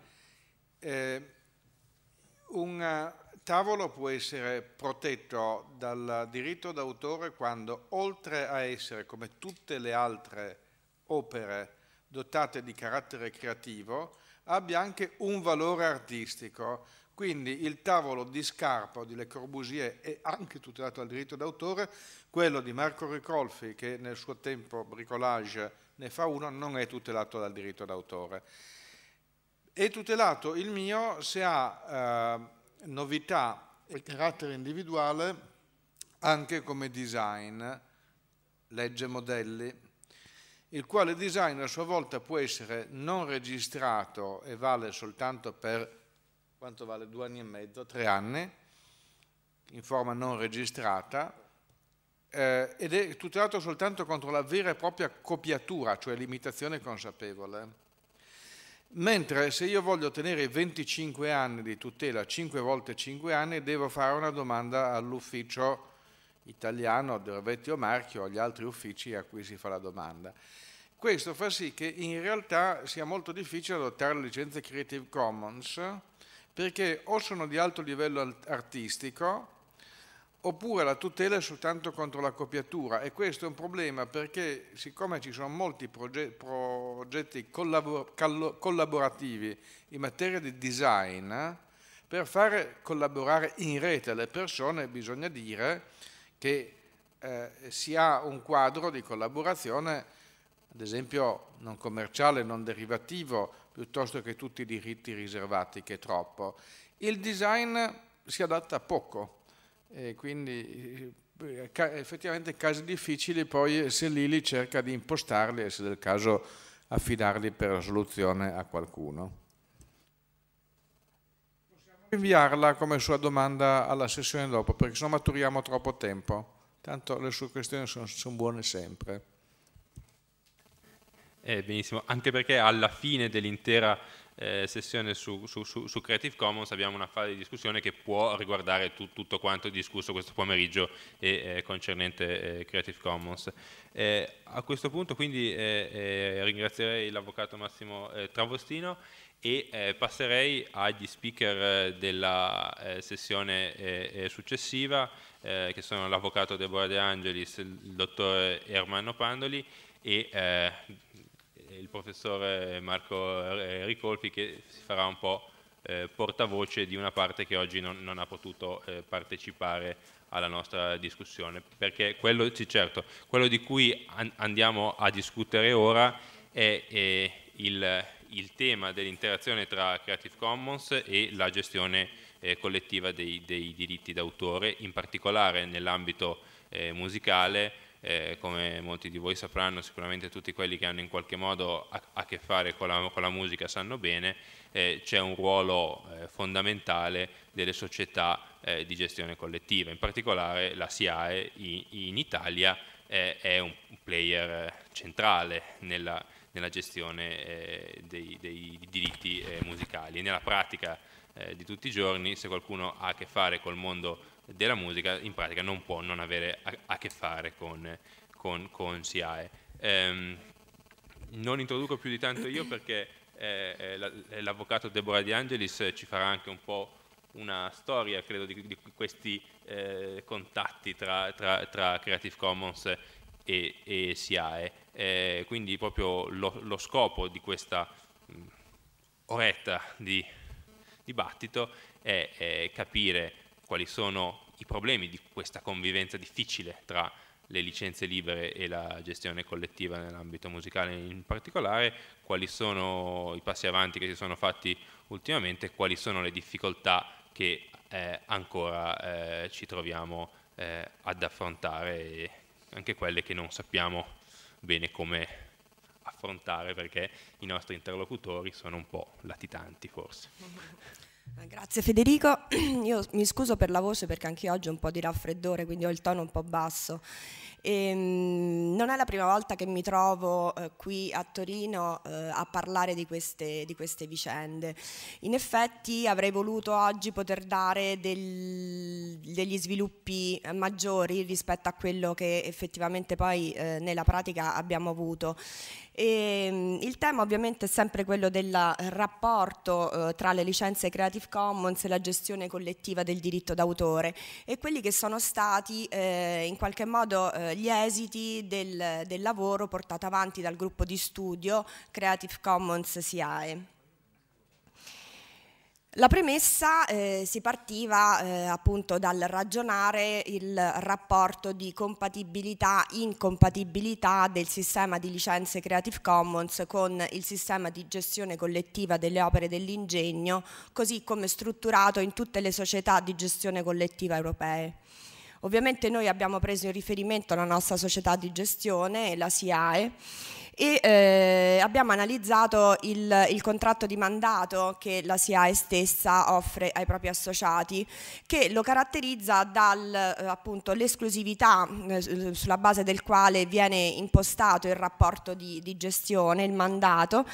S3: Eh, un eh, tavolo può essere protetto dal diritto d'autore quando, oltre a essere, come tutte le altre opere dotate di carattere creativo, abbia anche un valore artistico. Quindi il tavolo di scarpo di Le Corbusier è anche tutelato dal diritto d'autore, quello di Marco Ricolfi, che nel suo tempo bricolage ne fa uno, non è tutelato dal diritto d'autore. È tutelato il mio se ha eh, novità e carattere individuale anche come design, legge modelli, il quale design a sua volta può essere non registrato e vale soltanto per quanto vale due anni e mezzo, tre anni, in forma non registrata, eh, ed è tutelato soltanto contro la vera e propria copiatura, cioè l'imitazione consapevole. Mentre se io voglio ottenere 25 anni di tutela, 5 volte 5 anni, devo fare una domanda all'ufficio italiano del vecchio marchio, o agli altri uffici a cui si fa la domanda. Questo fa sì che in realtà sia molto difficile adottare le licenze Creative Commons perché o sono di alto livello artistico oppure la tutela è soltanto contro la copiatura e questo è un problema perché siccome ci sono molti progetti collaborativi in materia di design, per fare collaborare in rete le persone bisogna dire che eh, si ha un quadro di collaborazione, ad esempio non commerciale, non derivativo, piuttosto che tutti i diritti riservati, che è troppo. Il design si adatta poco e quindi eh, effettivamente casi difficili poi se lì li cerca di impostarli e se del caso affidarli per la soluzione a qualcuno. Possiamo inviarla come sua domanda alla sessione dopo perché se no maturiamo troppo tempo, tanto le sue questioni sono, sono buone sempre.
S1: Eh, benissimo, anche perché alla fine dell'intera eh, sessione su, su, su, su, Creative Commons abbiamo una fase di discussione che può riguardare tu, tutto quanto discusso questo pomeriggio e, eh, concernente eh, Creative Commons. Eh, a questo punto quindi eh, eh, ringrazierei l'avvocato Massimo Travostino e passerei agli speaker della sessione successiva che sono l'avvocato Deborah De Angelis, il dottor Ermanno Pandoli e il professore Marco eh, Ricolfi che si farà un po' eh, portavoce di una parte che oggi non, non ha potuto eh, partecipare alla nostra discussione, perché quello, sì, certo, quello di cui an andiamo a discutere ora è, è il, il, tema dell'interazione tra Creative Commons e la gestione eh, collettiva dei, dei diritti d'autore, in particolare nell'ambito eh, musicale eh, come molti di voi sapranno, sicuramente tutti quelli che hanno in qualche modo a, a che fare con la, con la, musica sanno bene, eh, c'è un ruolo eh, fondamentale delle società eh, di gestione collettiva, in particolare la SIAE in, in Italia è un player centrale nella, nella gestione eh, dei, dei, diritti eh, musicali e nella pratica di tutti i giorni, se qualcuno ha a che fare col mondo della musica in pratica non può non avere a, a che fare con, con, con SIAE. Ehm, non introduco più di tanto io perché eh, eh, eh l'avvocato Deborah Di Angelis eh, ci farà anche un po' una storia, credo, di, di questi eh, contatti tra, tra, tra, Creative Commons e, e SIAE. Eh, quindi proprio lo, lo, scopo di questa mh, mm, oretta di dibattito è, è capire quali sono i problemi di questa convivenza difficile tra le licenze libere e la gestione collettiva nell'ambito musicale in particolare, quali sono i passi avanti che si sono fatti ultimamente, quali sono le difficoltà che eh, ancora eh, ci troviamo eh, ad affrontare, anche quelle che non sappiamo bene come affrontare perché i nostri interlocutori sono un po' latitanti forse.
S5: Eh, grazie Federico, io mi scuso per la voce perché anche oggi ho un po' di raffreddore, quindi ho il tono un po' basso. E, ehm, non è la prima volta che mi trovo eh, qui a Torino eh, a parlare di queste, di queste, vicende. In effetti avrei voluto oggi poter dare del, degli sviluppi eh, maggiori rispetto a quello che effettivamente poi eh, nella pratica abbiamo avuto. E, ehm, il tema ovviamente è sempre quello del rapporto eh, tra le licenze creative Creative Commons e la gestione collettiva del diritto d'autore e quelli che sono stati eh, in qualche modo eh, gli esiti del, del lavoro portato avanti dal gruppo di studio Creative Commons SIAE. La premessa eh, si partiva eh, appunto dal ragionare il rapporto di compatibilità incompatibilità del sistema di licenze Creative Commons con il sistema di gestione collettiva delle opere dell'ingegno, così come strutturato in tutte le società di gestione collettiva europee. Ovviamente noi abbiamo preso in riferimento la nostra società di gestione, la SIAE, e eh, abbiamo analizzato il, il, contratto di mandato che la SIAE stessa offre ai propri associati, che lo caratterizza dall'esclusività eh, eh sulla base del quale viene impostato il rapporto di, di gestione, il mandato,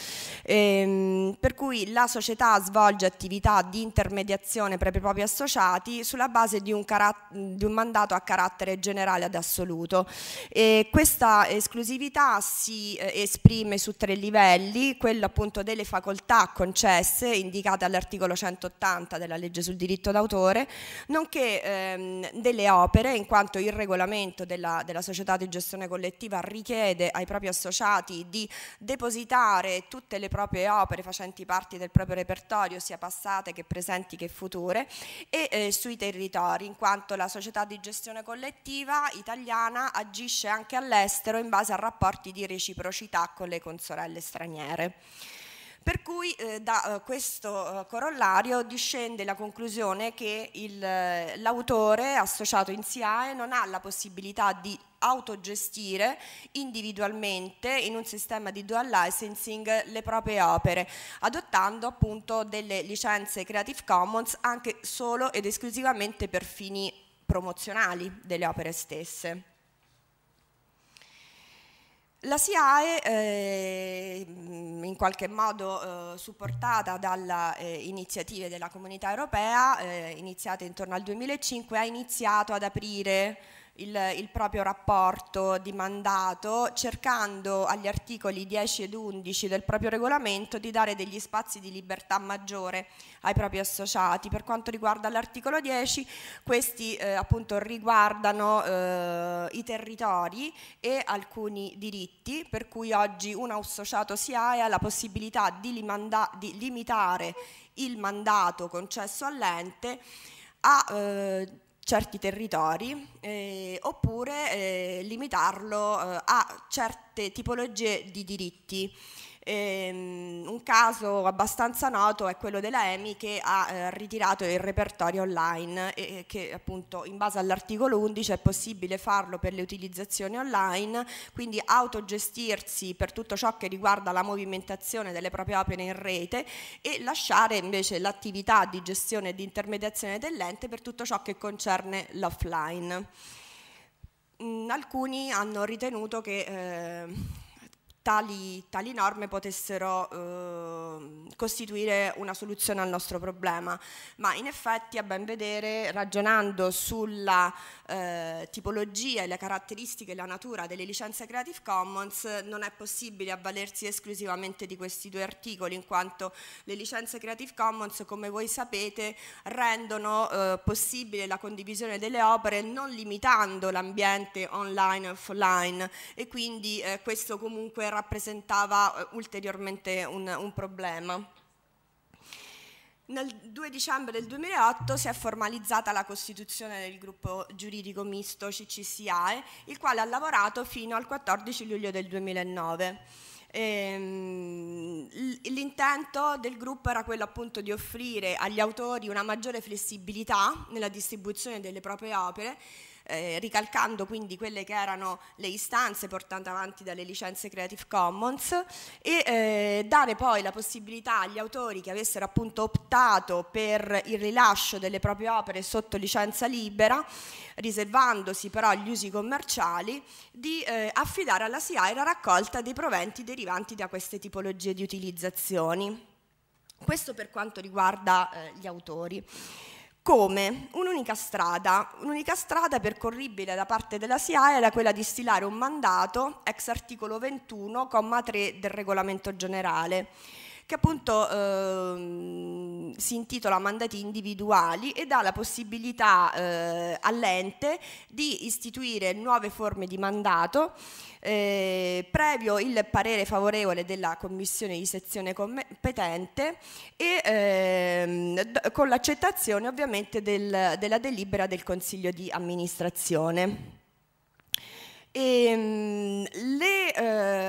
S5: ehm, per cui la società svolge attività di intermediazione per i propri associati sulla base di un, di un mandato a carattere generale ad assoluto. E questa esclusività si eh, esprime su tre livelli, quello appunto delle facoltà concesse indicate all'articolo 180 della legge sul diritto d'autore, nonché ehm, delle opere in quanto il regolamento della, della, società di gestione collettiva richiede ai propri associati di depositare tutte le proprie opere facenti parte del proprio repertorio sia passate che presenti che future e eh, sui territori in quanto la società di gestione collettiva italiana agisce anche all'estero in base a rapporti di reciprocità reciprocità con le consorelle straniere. Per cui eh, da eh, questo eh, corollario discende la conclusione che eh, l'autore associato in SIAE non ha la possibilità di autogestire individualmente in un sistema di dual licensing le proprie opere, adottando appunto delle licenze Creative Commons anche solo ed esclusivamente per fini promozionali delle opere stesse. La SIAE, eh, in qualche modo eh, supportata dalle eh, iniziative della comunità europea, eh, iniziate intorno al 2005, ha iniziato ad aprire il, il, proprio rapporto di mandato cercando agli articoli 10 ed 11 del proprio regolamento di dare degli spazi di libertà maggiore ai propri associati. Per quanto riguarda l'articolo 10 questi eh, appunto riguardano eh, i territori e alcuni diritti per cui oggi un associato SIAE ha la possibilità di, limanda, di limitare il mandato concesso all'ente a eh, certi territori eh, oppure eh, limitarlo eh, a certe tipologie di diritti. Ehm, un caso abbastanza noto è quello della EMI che ha eh, ritirato il repertorio online e che appunto in base all'articolo 11 è possibile farlo per le utilizzazioni online, quindi autogestirsi per tutto ciò che riguarda la movimentazione delle proprie opere in rete e lasciare invece l'attività di gestione e di intermediazione dell'ente per tutto ciò che concerne l'offline. Mm, alcuni hanno ritenuto che eh, tali, tali norme potessero eh, costituire una soluzione al nostro problema, ma in effetti a ben vedere, ragionando sulla eh, tipologia e le caratteristiche e la natura delle licenze Creative Commons, non è possibile avvalersi esclusivamente di questi due articoli, in quanto le licenze Creative Commons, come voi sapete, rendono eh, possibile la condivisione delle opere non limitando l'ambiente online e offline e quindi eh, questo comunque rappresentava eh, ulteriormente un, un problema. Nel 2 dicembre del 2008 si è formalizzata la costituzione del gruppo giuridico misto CCCAE, il quale ha lavorato fino al 14 luglio del 2009. Ehm, l'intento del gruppo era quello appunto di offrire agli autori una maggiore flessibilità nella distribuzione delle proprie opere eh, ricalcando quindi quelle che erano le istanze portate avanti dalle licenze Creative Commons e eh, dare poi la possibilità agli autori che avessero appunto optato per il rilascio delle proprie opere sotto licenza libera, riservandosi però agli usi commerciali, di eh, affidare alla SIAE la raccolta dei proventi derivanti da queste tipologie di utilizzazioni. Questo per quanto riguarda eh, gli autori come un'unica strada, un'unica strada percorribile da parte della SIAE era quella di stilare un mandato ex articolo 21,3 del regolamento generale che appunto eh, si intitola Mandati individuali e dà la possibilità eh, all'ente di istituire nuove forme di mandato eh, previo il parere favorevole della commissione di sezione competente e ehm, con l'accettazione ovviamente del, della delibera del consiglio di amministrazione. E, ehm, le, eh,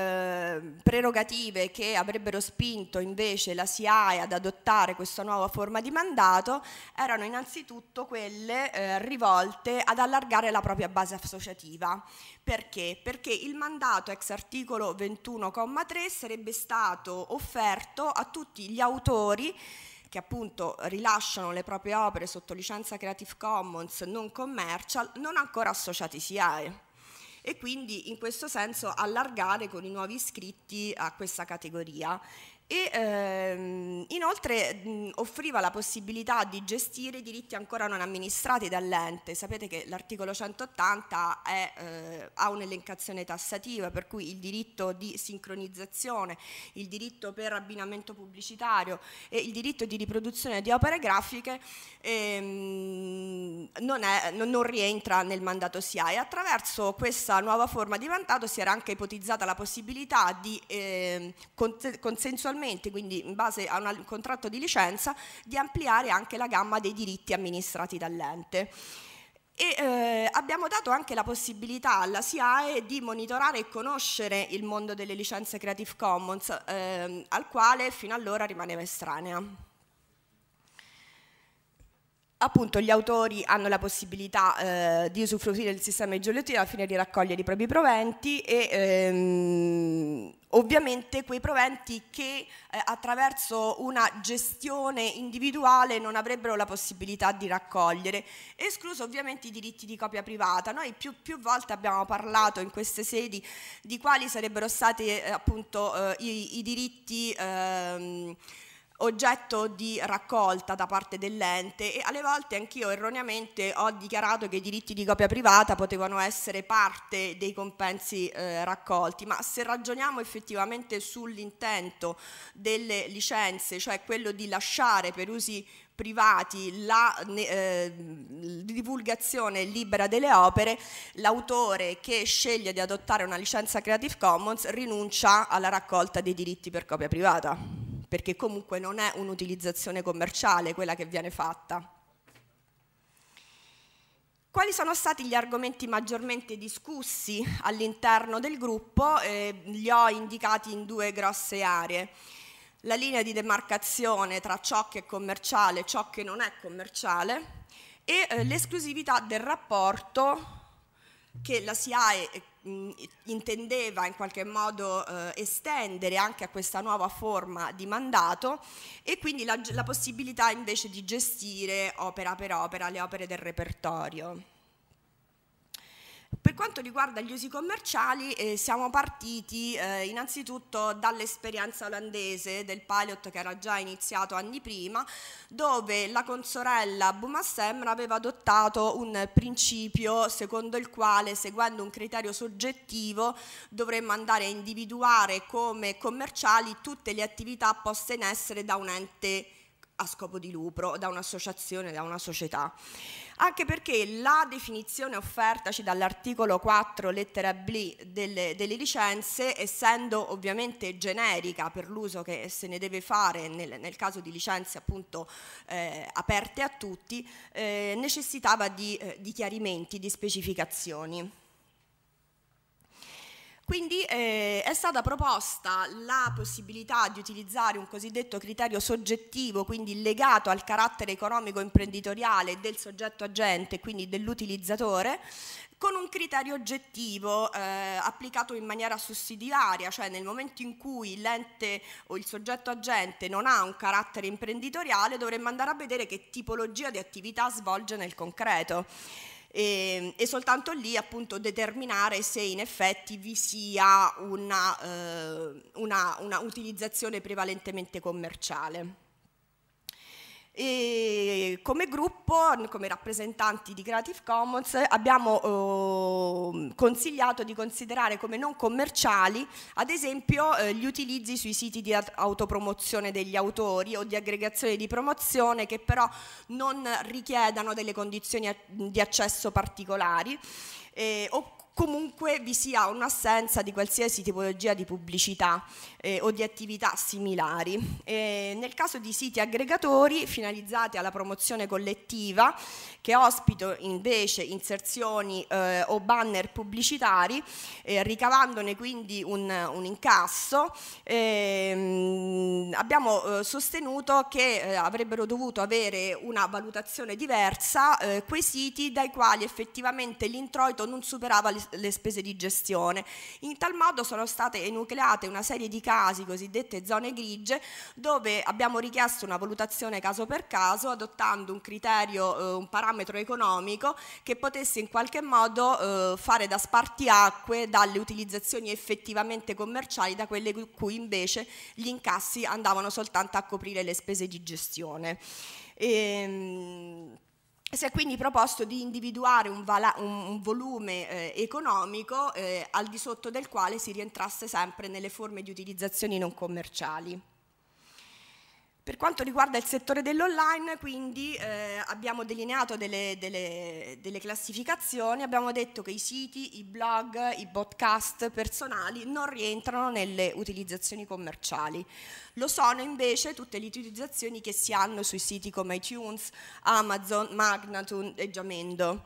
S5: prerogative che avrebbero spinto invece la SIAE ad adottare questa nuova forma di mandato erano innanzitutto quelle eh, rivolte ad allargare la propria base associativa. Perché? Perché il mandato ex articolo 21,3 sarebbe stato offerto a tutti gli autori che appunto rilasciano le proprie opere sotto licenza Creative Commons non commercial non ancora associati SIAE e quindi in questo senso allargare con i nuovi iscritti a questa categoria e ehm, inoltre mh, offriva la possibilità di gestire i diritti ancora non amministrati dall'ente. Sapete che l'articolo 180 è, eh, ha un'elencazione tassativa per cui il diritto di sincronizzazione, il diritto per abbinamento pubblicitario e il diritto di riproduzione di opere grafiche ehm, non, è, non, non, rientra nel mandato SIA e attraverso questa nuova forma di mandato si era anche ipotizzata la possibilità di eh, consensualmente eventualmente, quindi in base a un contratto di licenza, di ampliare anche la gamma dei diritti amministrati dall'ente. E, eh, abbiamo dato anche la possibilità alla SIAE di monitorare e conoscere il mondo delle licenze Creative Commons, eh, al quale fino allora rimaneva estranea appunto gli autori hanno la possibilità eh, di usufruire del sistema di giollettina al fine di raccogliere i propri proventi e ehm, ovviamente quei proventi che eh, attraverso una gestione individuale non avrebbero la possibilità di raccogliere, escluso ovviamente i diritti di copia privata. Noi più, più volte abbiamo parlato in queste sedi di quali sarebbero stati eh, appunto eh, i, i, diritti ehm, oggetto di raccolta da parte dell'ente e alle volte anch'io erroneamente ho dichiarato che i diritti di copia privata potevano essere parte dei compensi eh, raccolti, ma se ragioniamo effettivamente sull'intento delle licenze, cioè quello di lasciare per usi privati la eh, divulgazione libera delle opere, l'autore che sceglie di adottare una licenza Creative Commons rinuncia alla raccolta dei diritti per copia privata perché comunque non è un'utilizzazione commerciale quella che viene fatta. Quali sono stati gli argomenti maggiormente discussi all'interno del gruppo? Eh, li ho indicati in due grosse aree. La linea di demarcazione tra ciò che è commerciale e ciò che non è commerciale e eh, l'esclusività del rapporto che la SIAE Mm, intendeva in qualche modo eh, estendere anche a questa nuova forma di mandato e quindi la, la possibilità invece di gestire opera per opera le opere del repertorio. Per quanto riguarda gli usi commerciali eh, siamo partiti eh, innanzitutto dall'esperienza olandese del pilot che era già iniziato anni prima dove la consorella Bumassemra aveva adottato un principio secondo il quale seguendo un criterio soggettivo dovremmo andare a individuare come commerciali tutte le attività poste in essere da un ente a scopo di lucro, da un'associazione, da una società anche perché la definizione offertaci dall'articolo 4 lettera B delle, delle, licenze, essendo ovviamente generica per l'uso che se ne deve fare nel, nel caso di licenze appunto eh, aperte a tutti, eh, necessitava di, eh, di chiarimenti, di specificazioni. Quindi eh, è stata proposta la possibilità di utilizzare un cosiddetto criterio soggettivo, quindi legato al carattere economico-imprenditoriale del soggetto agente, quindi dell'utilizzatore, con un criterio oggettivo eh, applicato in maniera sussidiaria, cioè nel momento in cui l'ente o il soggetto agente non ha un carattere imprenditoriale dovremmo andare a vedere che tipologia di attività svolge nel concreto e, ehm, e soltanto lì appunto determinare se in effetti vi sia una, eh, una, una utilizzazione prevalentemente commerciale. E come gruppo, come rappresentanti di Creative Commons, abbiamo eh, consigliato di considerare come non commerciali, ad esempio, eh, gli utilizzi sui siti di autopromozione degli autori o di aggregazione di promozione che però non richiedano delle condizioni di accesso particolari. Eh, o comunque vi sia un'assenza di qualsiasi tipologia di pubblicità eh, o di attività similari. E eh, nel caso di siti aggregatori finalizzati alla promozione collettiva che ospito invece inserzioni eh, o banner pubblicitari, eh, ricavandone quindi un, un incasso. Ehm, abbiamo eh, sostenuto che eh, avrebbero dovuto avere una valutazione diversa, eh, quei siti dai quali effettivamente l'introito non superava le, le spese di gestione. In tal modo sono state enucleate una serie di casi, cosiddette zone grigie, dove abbiamo richiesto una valutazione caso per caso, adottando un criterio, eh, un parametro parametro economico che potesse in qualche modo eh, fare da spartiacque dalle utilizzazioni effettivamente commerciali da quelle cui invece gli incassi andavano soltanto a coprire le spese di gestione. E, ehm, si è quindi proposto di individuare un, un volume eh, economico eh, al di sotto del quale si rientrasse sempre nelle forme di utilizzazioni non commerciali. Per quanto riguarda il settore dell'online, quindi eh, abbiamo delineato delle, delle, delle, classificazioni, abbiamo detto che i siti, i blog, i podcast personali non rientrano nelle utilizzazioni commerciali. Lo sono invece tutte le utilizzazioni che si hanno sui siti come iTunes, Amazon, Magnatune e Giamendo.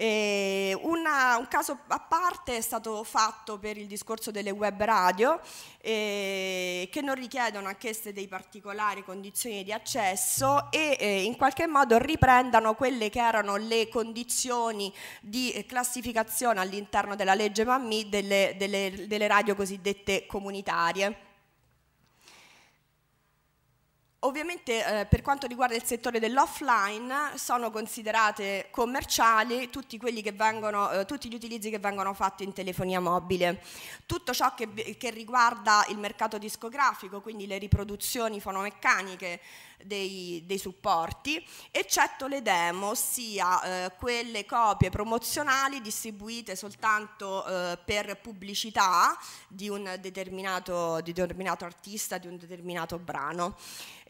S5: Una, un caso a parte è stato fatto per il discorso delle web radio eh, che non richiedono anch'esse dei particolari condizioni di accesso e eh, in qualche modo riprendano quelle che erano le condizioni di classificazione all'interno della legge Mammi delle, delle, delle radio cosiddette comunitarie. Ovviamente eh, per quanto riguarda il settore dell'offline sono considerate commerciali tutti, vengono, eh, tutti, gli utilizzi che vengono fatti in telefonia mobile. Tutto ciò che, che riguarda il mercato discografico, quindi le riproduzioni fonomeccaniche, dei, dei supporti, eccetto le demo, ossia eh, quelle copie promozionali distribuite soltanto eh, per pubblicità di un determinato, di determinato, artista, di un determinato brano.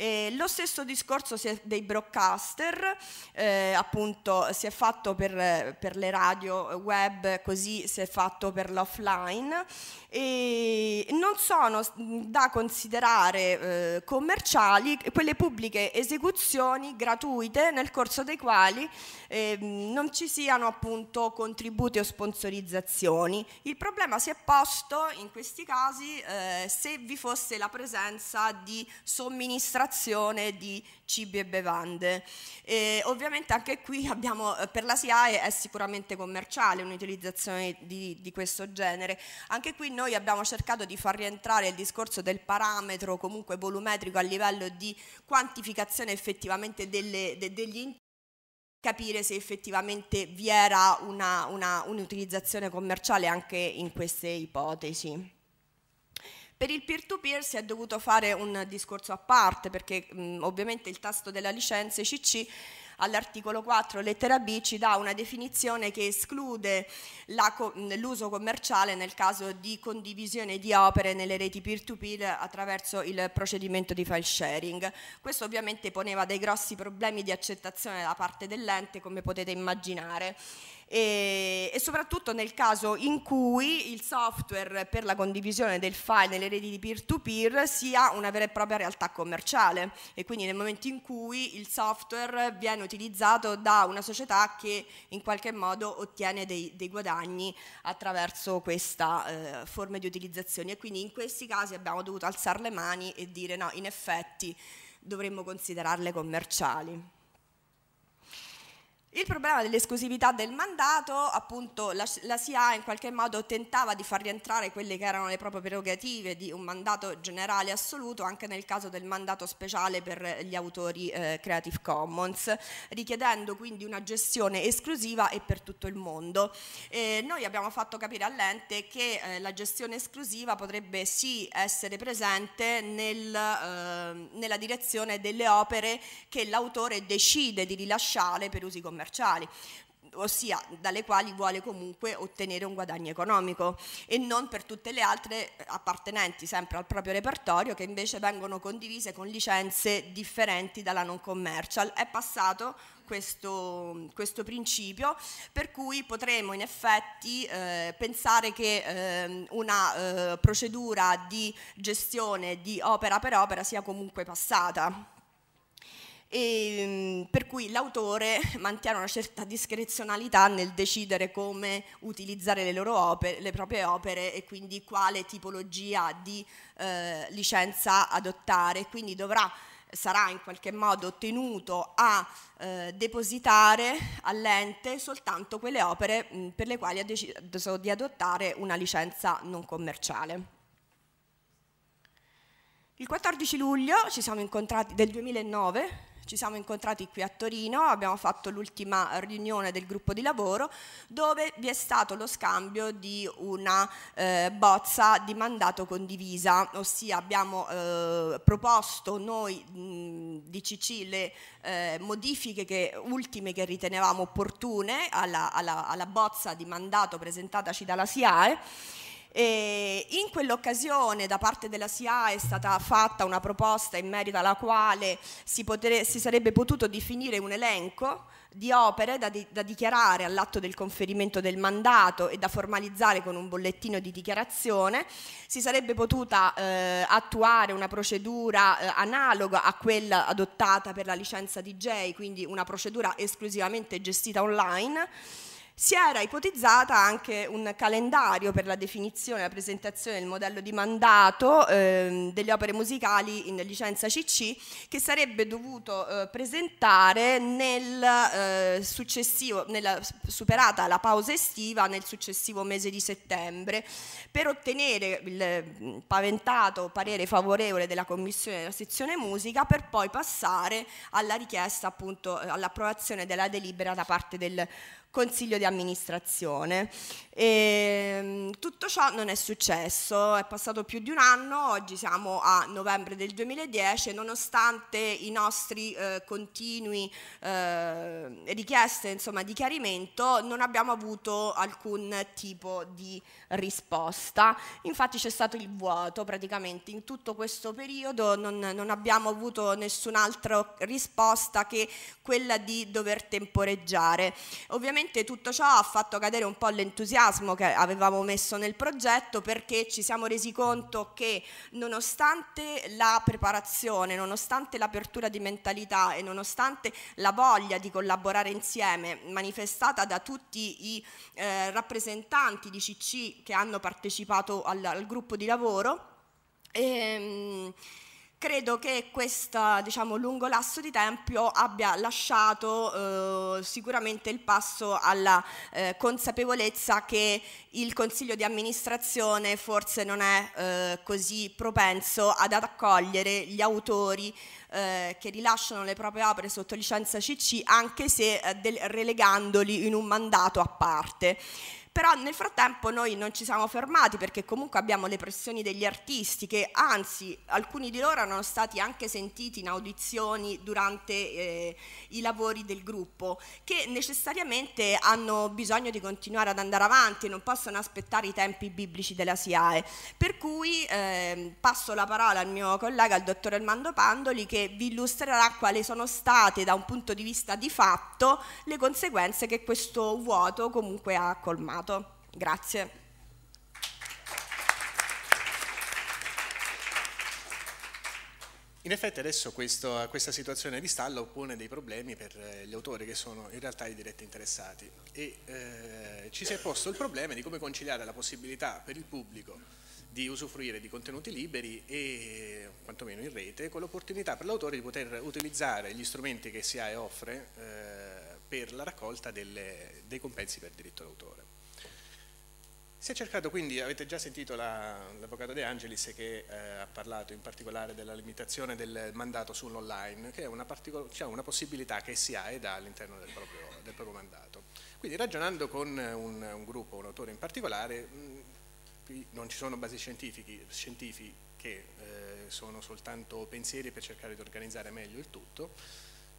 S5: E lo stesso discorso è, dei broadcaster, eh, appunto si è fatto per, per le radio web, così si è fatto per l'offline e non sono da considerare eh, commerciali quelle pubbliche pubbliche esecuzioni gratuite nel corso dei quali eh, non ci siano appunto contributi o sponsorizzazioni. Il problema si è posto in questi casi eh, se vi fosse la presenza di somministrazione di cibi e bevande. E eh, ovviamente anche qui abbiamo, eh, per la SIAE è sicuramente commerciale un'utilizzazione di, di questo genere. Anche qui noi abbiamo cercato di far rientrare il discorso del parametro comunque volumetrico a livello di quanto quantificazione effettivamente delle, de, degli interessi capire se effettivamente vi era un'utilizzazione commerciale anche in queste ipotesi. Per il peer-to-peer -peer si è dovuto fare un discorso a parte perché mh, ovviamente il tasto della licenza CC all'articolo 4 lettera B ci dà una definizione che esclude l'uso commerciale nel caso di condivisione di opere nelle reti peer-to-peer -peer attraverso il procedimento di file sharing. Questo ovviamente poneva dei grossi problemi di accettazione da parte dell'ente come potete immaginare e, e, soprattutto nel caso in cui il software per la condivisione del file nelle reti di peer-to-peer sia una vera e propria realtà commerciale e quindi nel momento in cui il software viene utilizzato da una società che in qualche modo ottiene dei, dei guadagni attraverso questa eh, forma di utilizzazione e quindi in questi casi abbiamo dovuto alzare le mani e dire no, in effetti dovremmo considerarle commerciali. Il problema dell'esclusività del mandato, appunto la, la SIA in qualche modo tentava di far rientrare quelle che erano le proprie prerogative di un mandato generale assoluto anche nel caso del mandato speciale per gli autori eh, Creative Commons, richiedendo quindi una gestione esclusiva e per tutto il mondo. E eh, noi abbiamo fatto capire all'ente che eh, la gestione esclusiva potrebbe sì essere presente nel, eh, nella direzione delle opere che l'autore decide di rilasciare per usi commerciali commerciali ossia dalle quali vuole comunque ottenere un guadagno economico e non per tutte le altre eh, appartenenti sempre al proprio repertorio che invece vengono condivise con licenze differenti dalla non commercial. È passato questo, questo, principio, per cui potremo in effetti eh, pensare che eh, una eh, procedura di gestione di opera per opera sia comunque passata. E, ehm, per cui l'autore mantiene una certa discrezionalità nel decidere come utilizzare le, loro opere, le proprie opere e quindi quale tipologia di eh, licenza adottare, quindi dovrà sarà in qualche modo tenuto a eh, depositare all'ente soltanto quelle opere mh, mm, per le quali ha deciso di adottare una licenza non commerciale. Il 14 luglio ci siamo incontrati del 2009 ci siamo incontrati qui a Torino, abbiamo fatto l'ultima riunione del gruppo di lavoro dove vi è stato lo scambio di una eh, bozza di mandato condivisa, ossia abbiamo eh, proposto noi mh, di CC le eh, modifiche che, ultime che ritenevamo opportune alla, alla, alla bozza di mandato presentataci dalla SIAE e in quell'occasione da parte della SIA è stata fatta una proposta in merito alla quale si, potere, si sarebbe potuto definire un elenco di opere da, di, da dichiarare all'atto del conferimento del mandato e da formalizzare con un bollettino di dichiarazione, si sarebbe potuta eh, attuare una procedura eh, analoga a quella adottata per la licenza DJ, quindi una procedura esclusivamente gestita online si era ipotizzata anche un calendario per la definizione e la presentazione del modello di mandato ehm, delle opere musicali in licenza CC che sarebbe dovuto eh, presentare nel, eh, successivo, nella, superata la pausa estiva nel successivo mese di settembre per ottenere il mm, paventato parere favorevole della commissione della sezione musica per poi passare alla richiesta appunto eh, all'approvazione della delibera da parte del consiglio di amministrazione. E, ehm, tutto ciò non è successo, è passato più di un anno, oggi siamo a novembre del 2010 e nonostante i nostri eh, continui eh, richieste insomma, di chiarimento non abbiamo avuto alcun tipo di risposta, infatti c'è stato il vuoto praticamente in tutto questo periodo, non, non abbiamo avuto nessun'altra risposta che quella di dover temporeggiare. Ovviamente ovviamente tutto ciò ha fatto cadere un po' l'entusiasmo che avevamo messo nel progetto perché ci siamo resi conto che nonostante la preparazione, nonostante l'apertura di mentalità e nonostante la voglia di collaborare insieme manifestata da tutti i eh, rappresentanti di CC che hanno partecipato al, al gruppo di lavoro, ehm, Credo che questo diciamo, lungo lasso di tempo abbia lasciato eh, sicuramente il passo alla eh, consapevolezza che il consiglio di amministrazione forse non è eh, così propenso ad accogliere gli autori eh, che rilasciano le proprie opere sotto licenza CC anche se eh, relegandoli in un mandato a parte però nel frattempo noi non ci siamo fermati perché comunque abbiamo le pressioni degli artisti che anzi alcuni di loro erano stati anche sentiti in audizioni durante eh, i lavori del gruppo che necessariamente hanno bisogno di continuare ad andare avanti, non possono aspettare i tempi biblici della SIAE. Per cui eh, passo la parola al mio collega, il dottor Armando Pandoli, che vi illustrerà quali sono state da un punto di vista di fatto le conseguenze che questo vuoto comunque ha colmato votato. Grazie.
S4: In effetti adesso questo, questa situazione di stallo pone dei problemi per eh, gli autori che sono in realtà i diretti interessati e eh, ci si è posto il problema di come conciliare la possibilità per il pubblico di usufruire di contenuti liberi e quantomeno in rete con l'opportunità per l'autore di poter utilizzare gli strumenti che SIAE offre eh, per la raccolta delle, dei compensi per diritto d'autore. Si è cercato quindi, avete già sentito l'avvocato De Angelis che eh, ha parlato in particolare della limitazione del mandato sull'online, che è una, cioè una, possibilità che si ha ed ha all'interno del, del proprio, mandato. Quindi ragionando con un, un gruppo, un autore in particolare, mh, qui non ci sono basi scientifiche che eh, sono soltanto pensieri per cercare di organizzare meglio il tutto,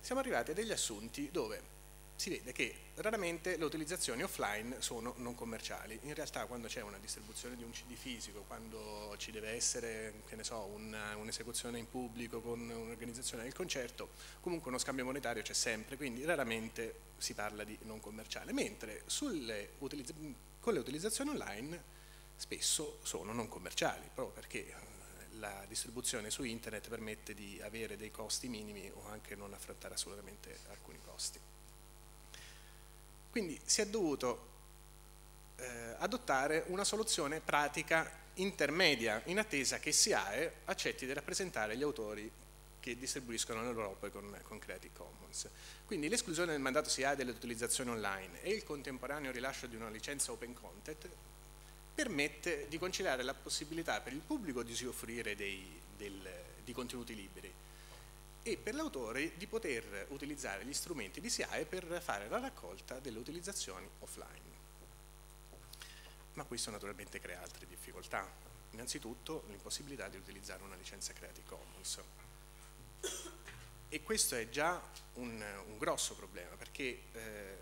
S4: siamo arrivati a degli assunti dove si vede che raramente le utilizzazioni offline sono non commerciali. In realtà quando c'è una distribuzione di un CD fisico, quando ci deve essere so, un'esecuzione in pubblico con un'organizzazione del concerto, comunque uno scambio monetario c'è sempre, quindi raramente si parla di non commerciale, mentre sulle, con le utilizzazioni online spesso sono non commerciali, proprio perché eh, la distribuzione su internet permette di avere dei costi minimi o anche non affrontare assolutamente alcuni costi. Quindi si è dovuto eh, adottare una soluzione pratica intermedia, in attesa che SIAE accetti di rappresentare gli autori che distribuiscono in Europa con, con Creative Commons. Quindi l'esclusione del mandato SIAE dell'utilizzazione online e il contemporaneo rilascio di una licenza open content permette di conciliare la possibilità per il pubblico di usufruire dei, del, di contenuti liberi e per l'autore di poter utilizzare gli strumenti di SIAE per fare la raccolta delle utilizzazioni offline. Ma questo naturalmente crea altre difficoltà, innanzitutto l'impossibilità di utilizzare una licenza Creative Commons. E questo è già un, un grosso problema perché eh,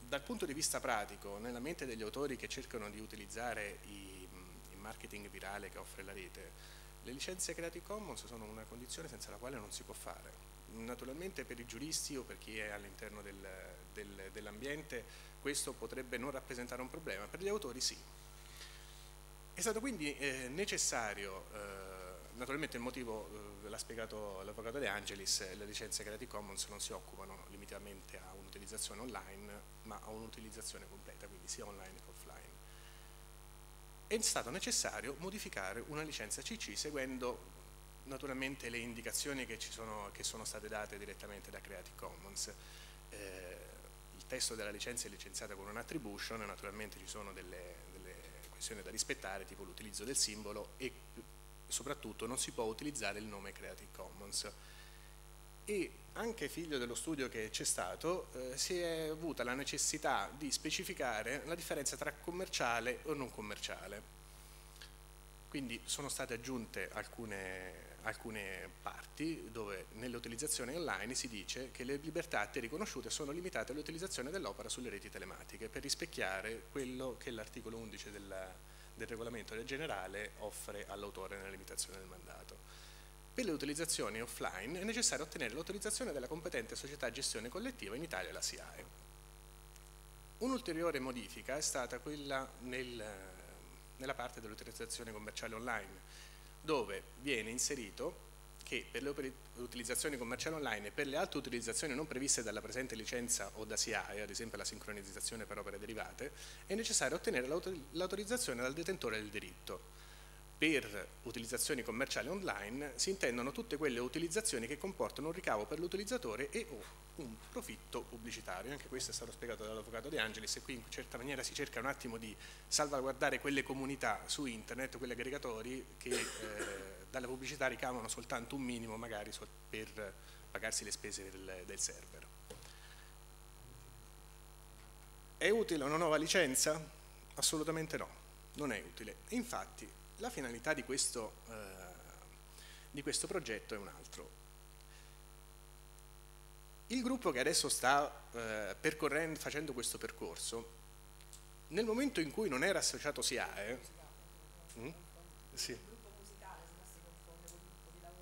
S4: dal punto di vista pratico, nella mente degli autori che cercano di utilizzare i, il marketing virale che offre la rete, le licenze Creative Commons sono una condizione senza la quale non si può fare. Naturalmente per i giuristi o per chi è all'interno del, del, dell'ambiente questo potrebbe non rappresentare un problema, per gli autori sì. È stato quindi eh, necessario, eh, naturalmente il motivo eh, l'ha spiegato l'avvocato De Angelis, eh, le licenze Creative Commons non si occupano limitatamente a un'utilizzazione online ma a un'utilizzazione completa, quindi sia online che è stato necessario modificare una licenza CC seguendo naturalmente le indicazioni che sono, che, sono, state date direttamente da Creative Commons. Eh, il testo della licenza è licenziato con un attribution, naturalmente ci sono delle, delle, questioni da rispettare, tipo l'utilizzo del simbolo e soprattutto non si può utilizzare il nome Creative Commons e anche figlio dello studio che c'è stato, eh, si è avuta la necessità di specificare la differenza tra commerciale o non commerciale. Quindi sono state aggiunte alcune, alcune parti dove nell'utilizzazione online si dice che le libertà a te riconosciute sono limitate all'utilizzazione dell'opera sulle reti telematiche per rispecchiare quello che l'articolo 11 della, del regolamento del generale offre all'autore nella limitazione del mandato. Per le utilizzazioni offline è necessario ottenere l'autorizzazione della competente società gestione collettiva in Italia, la SIAE. Un'ulteriore modifica è stata quella nel, nella parte dell'utilizzazione commerciale online, dove viene inserito che per le utilizzazioni commerciali online e per le altre utilizzazioni non previste dalla presente licenza o da SIAE, ad esempio la sincronizzazione per opere derivate, è necessario ottenere l'autorizzazione dal detentore del diritto per utilizzazioni commerciali online si intendono tutte quelle utilizzazioni che comportano un ricavo per l'utilizzatore e o un profitto pubblicitario. Anche questo è stato spiegato dall'avvocato De Angelis e qui in certa maniera si cerca un attimo di salvaguardare quelle comunità su internet, quegli aggregatori che eh, dalla pubblicità ricavano soltanto un minimo magari per pagarsi le spese del, del server. È utile una nuova licenza? Assolutamente no, non è utile. Infatti la finalità di questo, eh, di questo progetto è un altro. Il gruppo che adesso sta eh, facendo questo percorso, nel momento in cui non era associato SIAE, eh, mm? sì.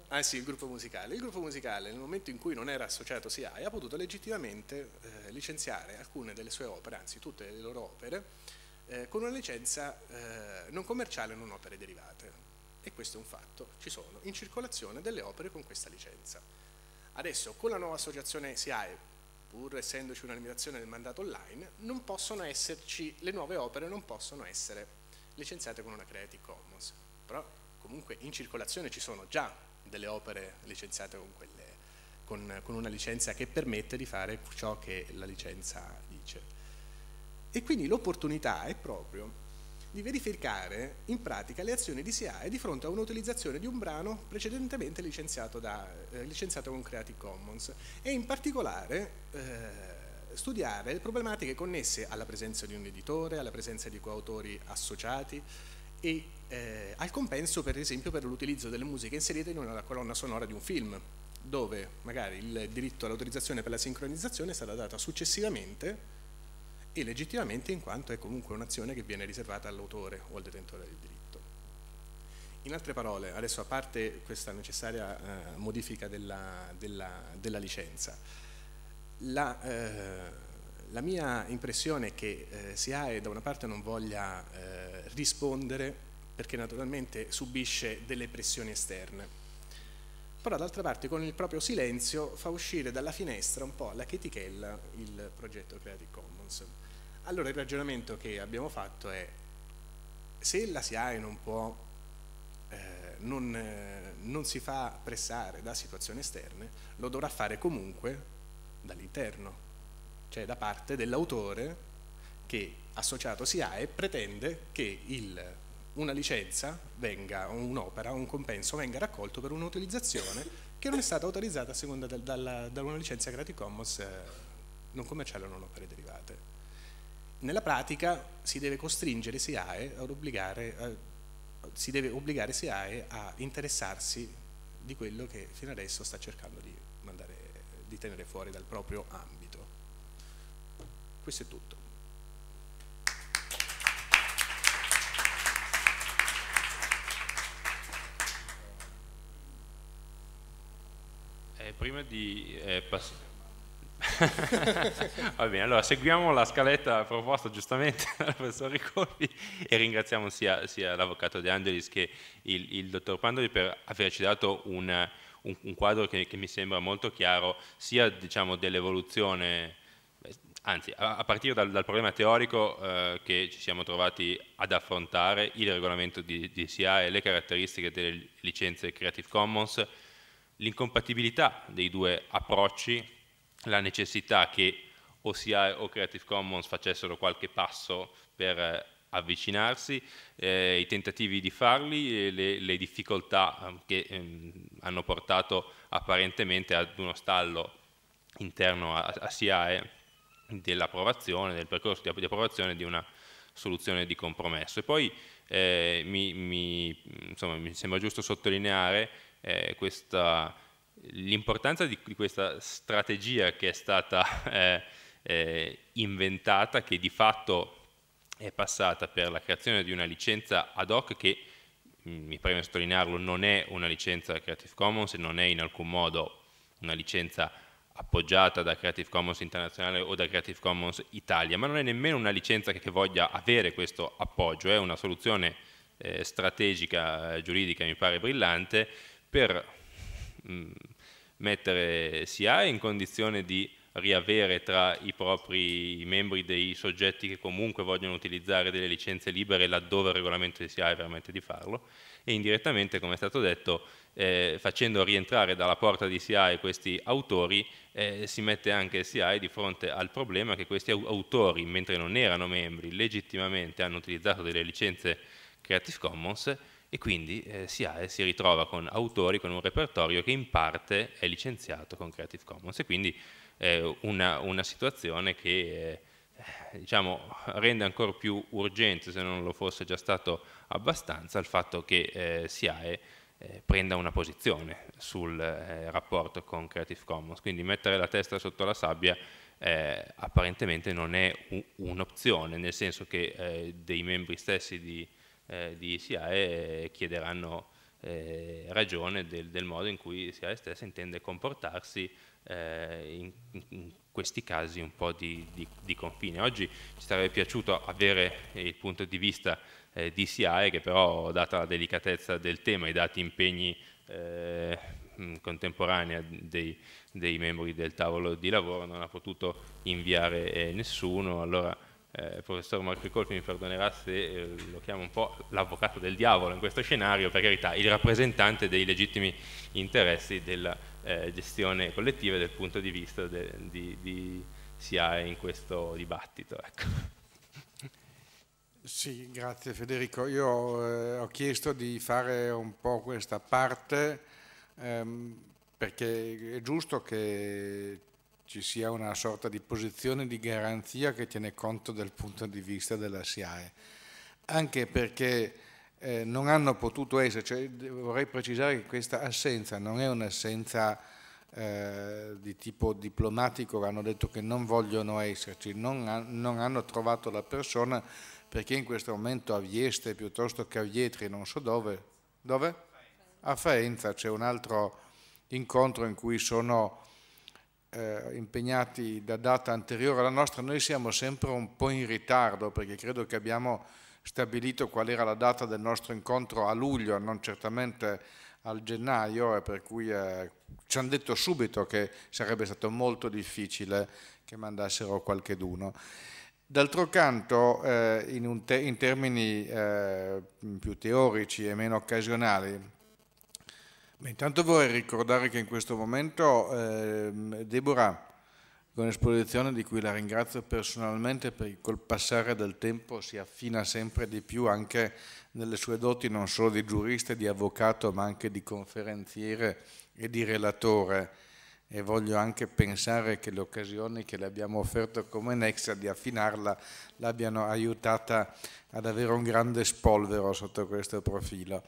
S4: Ah sì, il gruppo musicale. Il gruppo musicale, nel momento in cui non era associato SIAE, ha potuto legittimamente eh, licenziare alcune delle sue opere, anzi tutte le loro opere, eh, con una licenza eh, non commerciale non opere derivate. E questo è un fatto, ci sono in circolazione delle opere con questa licenza. Adesso con la nuova associazione SIAE, pur essendoci una limitazione del mandato online, non possono esserci, le nuove opere non possono essere licenziate con una Creative Commons, però comunque in circolazione ci sono già delle opere licenziate con, quelle, con, con una licenza che permette di fare ciò che la licenza dice. E quindi l'opportunità è proprio di verificare in pratica le azioni di SIAE di fronte a un'utilizzazione di un brano precedentemente licenziato, da, eh, licenziato, con Creative Commons e in particolare eh, studiare le problematiche connesse alla presenza di un editore, alla presenza di coautori associati e eh, al compenso per esempio per l'utilizzo delle musiche inserite in una colonna sonora di un film dove magari il diritto all'autorizzazione per la sincronizzazione sarà data successivamente e legittimamente in quanto è comunque un'azione che viene riservata all'autore o al detentore del diritto. In altre parole, adesso a parte questa necessaria eh, modifica della, della, della licenza, la, eh, la, mia impressione è che eh, SIAE da una parte non voglia eh, rispondere perché naturalmente subisce delle pressioni esterne, però d'altra parte con il proprio silenzio fa uscire dalla finestra un po' la chetichella il progetto Creative Commons. Allora il ragionamento che abbiamo fatto è se la SIAE non può, eh, non, eh, non si fa pressare da situazioni esterne, lo dovrà fare comunque dall'interno, cioè da parte dell'autore che associato SIAE pretende che il una licenza venga, un'opera, un compenso venga raccolto per un'utilizzazione che non è stata autorizzata a seconda da una licenza Creative Commons eh, non commerciale o non opere derivate nella pratica si deve costringere SIAE ad obbligare, eh, si deve obbligare SIAE a interessarsi di quello che fino adesso sta cercando di, mandare, di tenere fuori dal proprio ambito. Questo è tutto.
S1: Eh, prima di eh, passare Va bene, allora seguiamo la scaletta proposta giustamente dal professor Ricordi e ringraziamo sia, sia l'avvocato De Angelis che il, il, dottor Pandoli per averci dato un, un, un quadro che, che, mi sembra molto chiaro sia diciamo, dell'evoluzione, anzi a, a partire dal, dal, problema teorico eh, che ci siamo trovati ad affrontare, il regolamento di, di SIA e le caratteristiche delle licenze Creative Commons, l'incompatibilità dei due approcci la necessità che OCI o Creative Commons facessero qualche passo per eh, avvicinarsi, eh, i tentativi di farli, le, le difficoltà ehm, che ehm, hanno portato apparentemente ad uno stallo interno a, a SIAE eh, dell'approvazione, del percorso di, approvazione di una soluzione di compromesso. E poi eh, mi, mi, insomma, mi, sembra giusto sottolineare eh, questa L'importanza di, di, questa strategia che è stata eh, eh, inventata, che di fatto è passata per la creazione di una licenza ad hoc che, mm, mi preme sottolinearlo, non è una licenza Creative Commons e non è in alcun modo una licenza appoggiata da Creative Commons internazionale o da Creative Commons Italia, ma non è nemmeno una licenza che voglia avere questo appoggio, è una soluzione eh, strategica, eh, giuridica, mi pare brillante, per Mm, mettere sia in condizione di riavere tra i propri membri dei soggetti che comunque vogliono utilizzare delle licenze libere laddove il regolamento di SIA permette di farlo e indirettamente, come è stato detto, eh, facendo rientrare dalla porta di SIA questi autori eh, si mette anche SIA di fronte al problema che questi autori, mentre non erano membri, legittimamente hanno utilizzato delle licenze Creative Commons e quindi eh, SIAE si ritrova con autori con un repertorio che in parte è licenziato con Creative Commons e quindi eh, una, una, situazione che eh, diciamo, rende ancora più urgente, se non lo fosse già stato abbastanza, il fatto che eh, SIAE eh, prenda una posizione sul eh, rapporto con Creative Commons. Quindi mettere la testa sotto la sabbia apparentemente non è un'opzione, nel senso che dei membri stessi di eh, di SIAE chiederanno eh, ragione del, del, modo in cui SIAE stessa intende comportarsi eh, in, in, questi casi un po' di, di, di, confine. Oggi ci sarebbe piaciuto avere il punto di vista eh, di SIAE che però, data la delicatezza del tema, i dati impegni eh, contemporanei dei, dei, membri del tavolo di lavoro, non ha potuto inviare eh, nessuno, allora eh, il professor Marco Colpi mi perdonerà se eh, lo chiamo un po' l'avvocato del diavolo in questo scenario, per carità, il rappresentante dei legittimi interessi della eh, gestione collettiva e del punto di vista de, di, di SIAE in questo dibattito. Ecco.
S3: Sì, grazie Federico. Io eh, ho chiesto di fare un po' questa parte ehm, perché è giusto che ci sia una sorta di posizione di garanzia che tiene conto del punto di vista della SIAE, anche perché eh, non hanno potuto essere, cioè, vorrei precisare che questa assenza non è un'assenza eh, di tipo diplomatico, hanno detto che non vogliono esserci, non, ha, non, hanno trovato la persona perché in questo momento a Vieste piuttosto che a Vietri, non so dove, dove? A Faenza c'è un altro incontro in cui sono eh, impegnati da data anteriore alla nostra, noi siamo sempre un po' in ritardo perché credo che abbiamo stabilito qual era la data del nostro incontro a luglio, non certamente al gennaio e per cui eh, ci hanno detto subito che sarebbe stato molto difficile che mandassero qualcheduno. D'altro canto, eh, in, te in, termini eh, più teorici e meno occasionali, Intanto vorrei ricordare che in questo momento eh, Deborah, con esposizione di cui la ringrazio personalmente perché col passare del tempo si affina sempre di più anche nelle sue doti non solo di giurista e di avvocato ma anche di conferenziere e di relatore e voglio anche pensare che le occasioni che le abbiamo offerto come Nexia di affinarla l'abbiano aiutata ad avere un grande spolvero sotto questo profilo.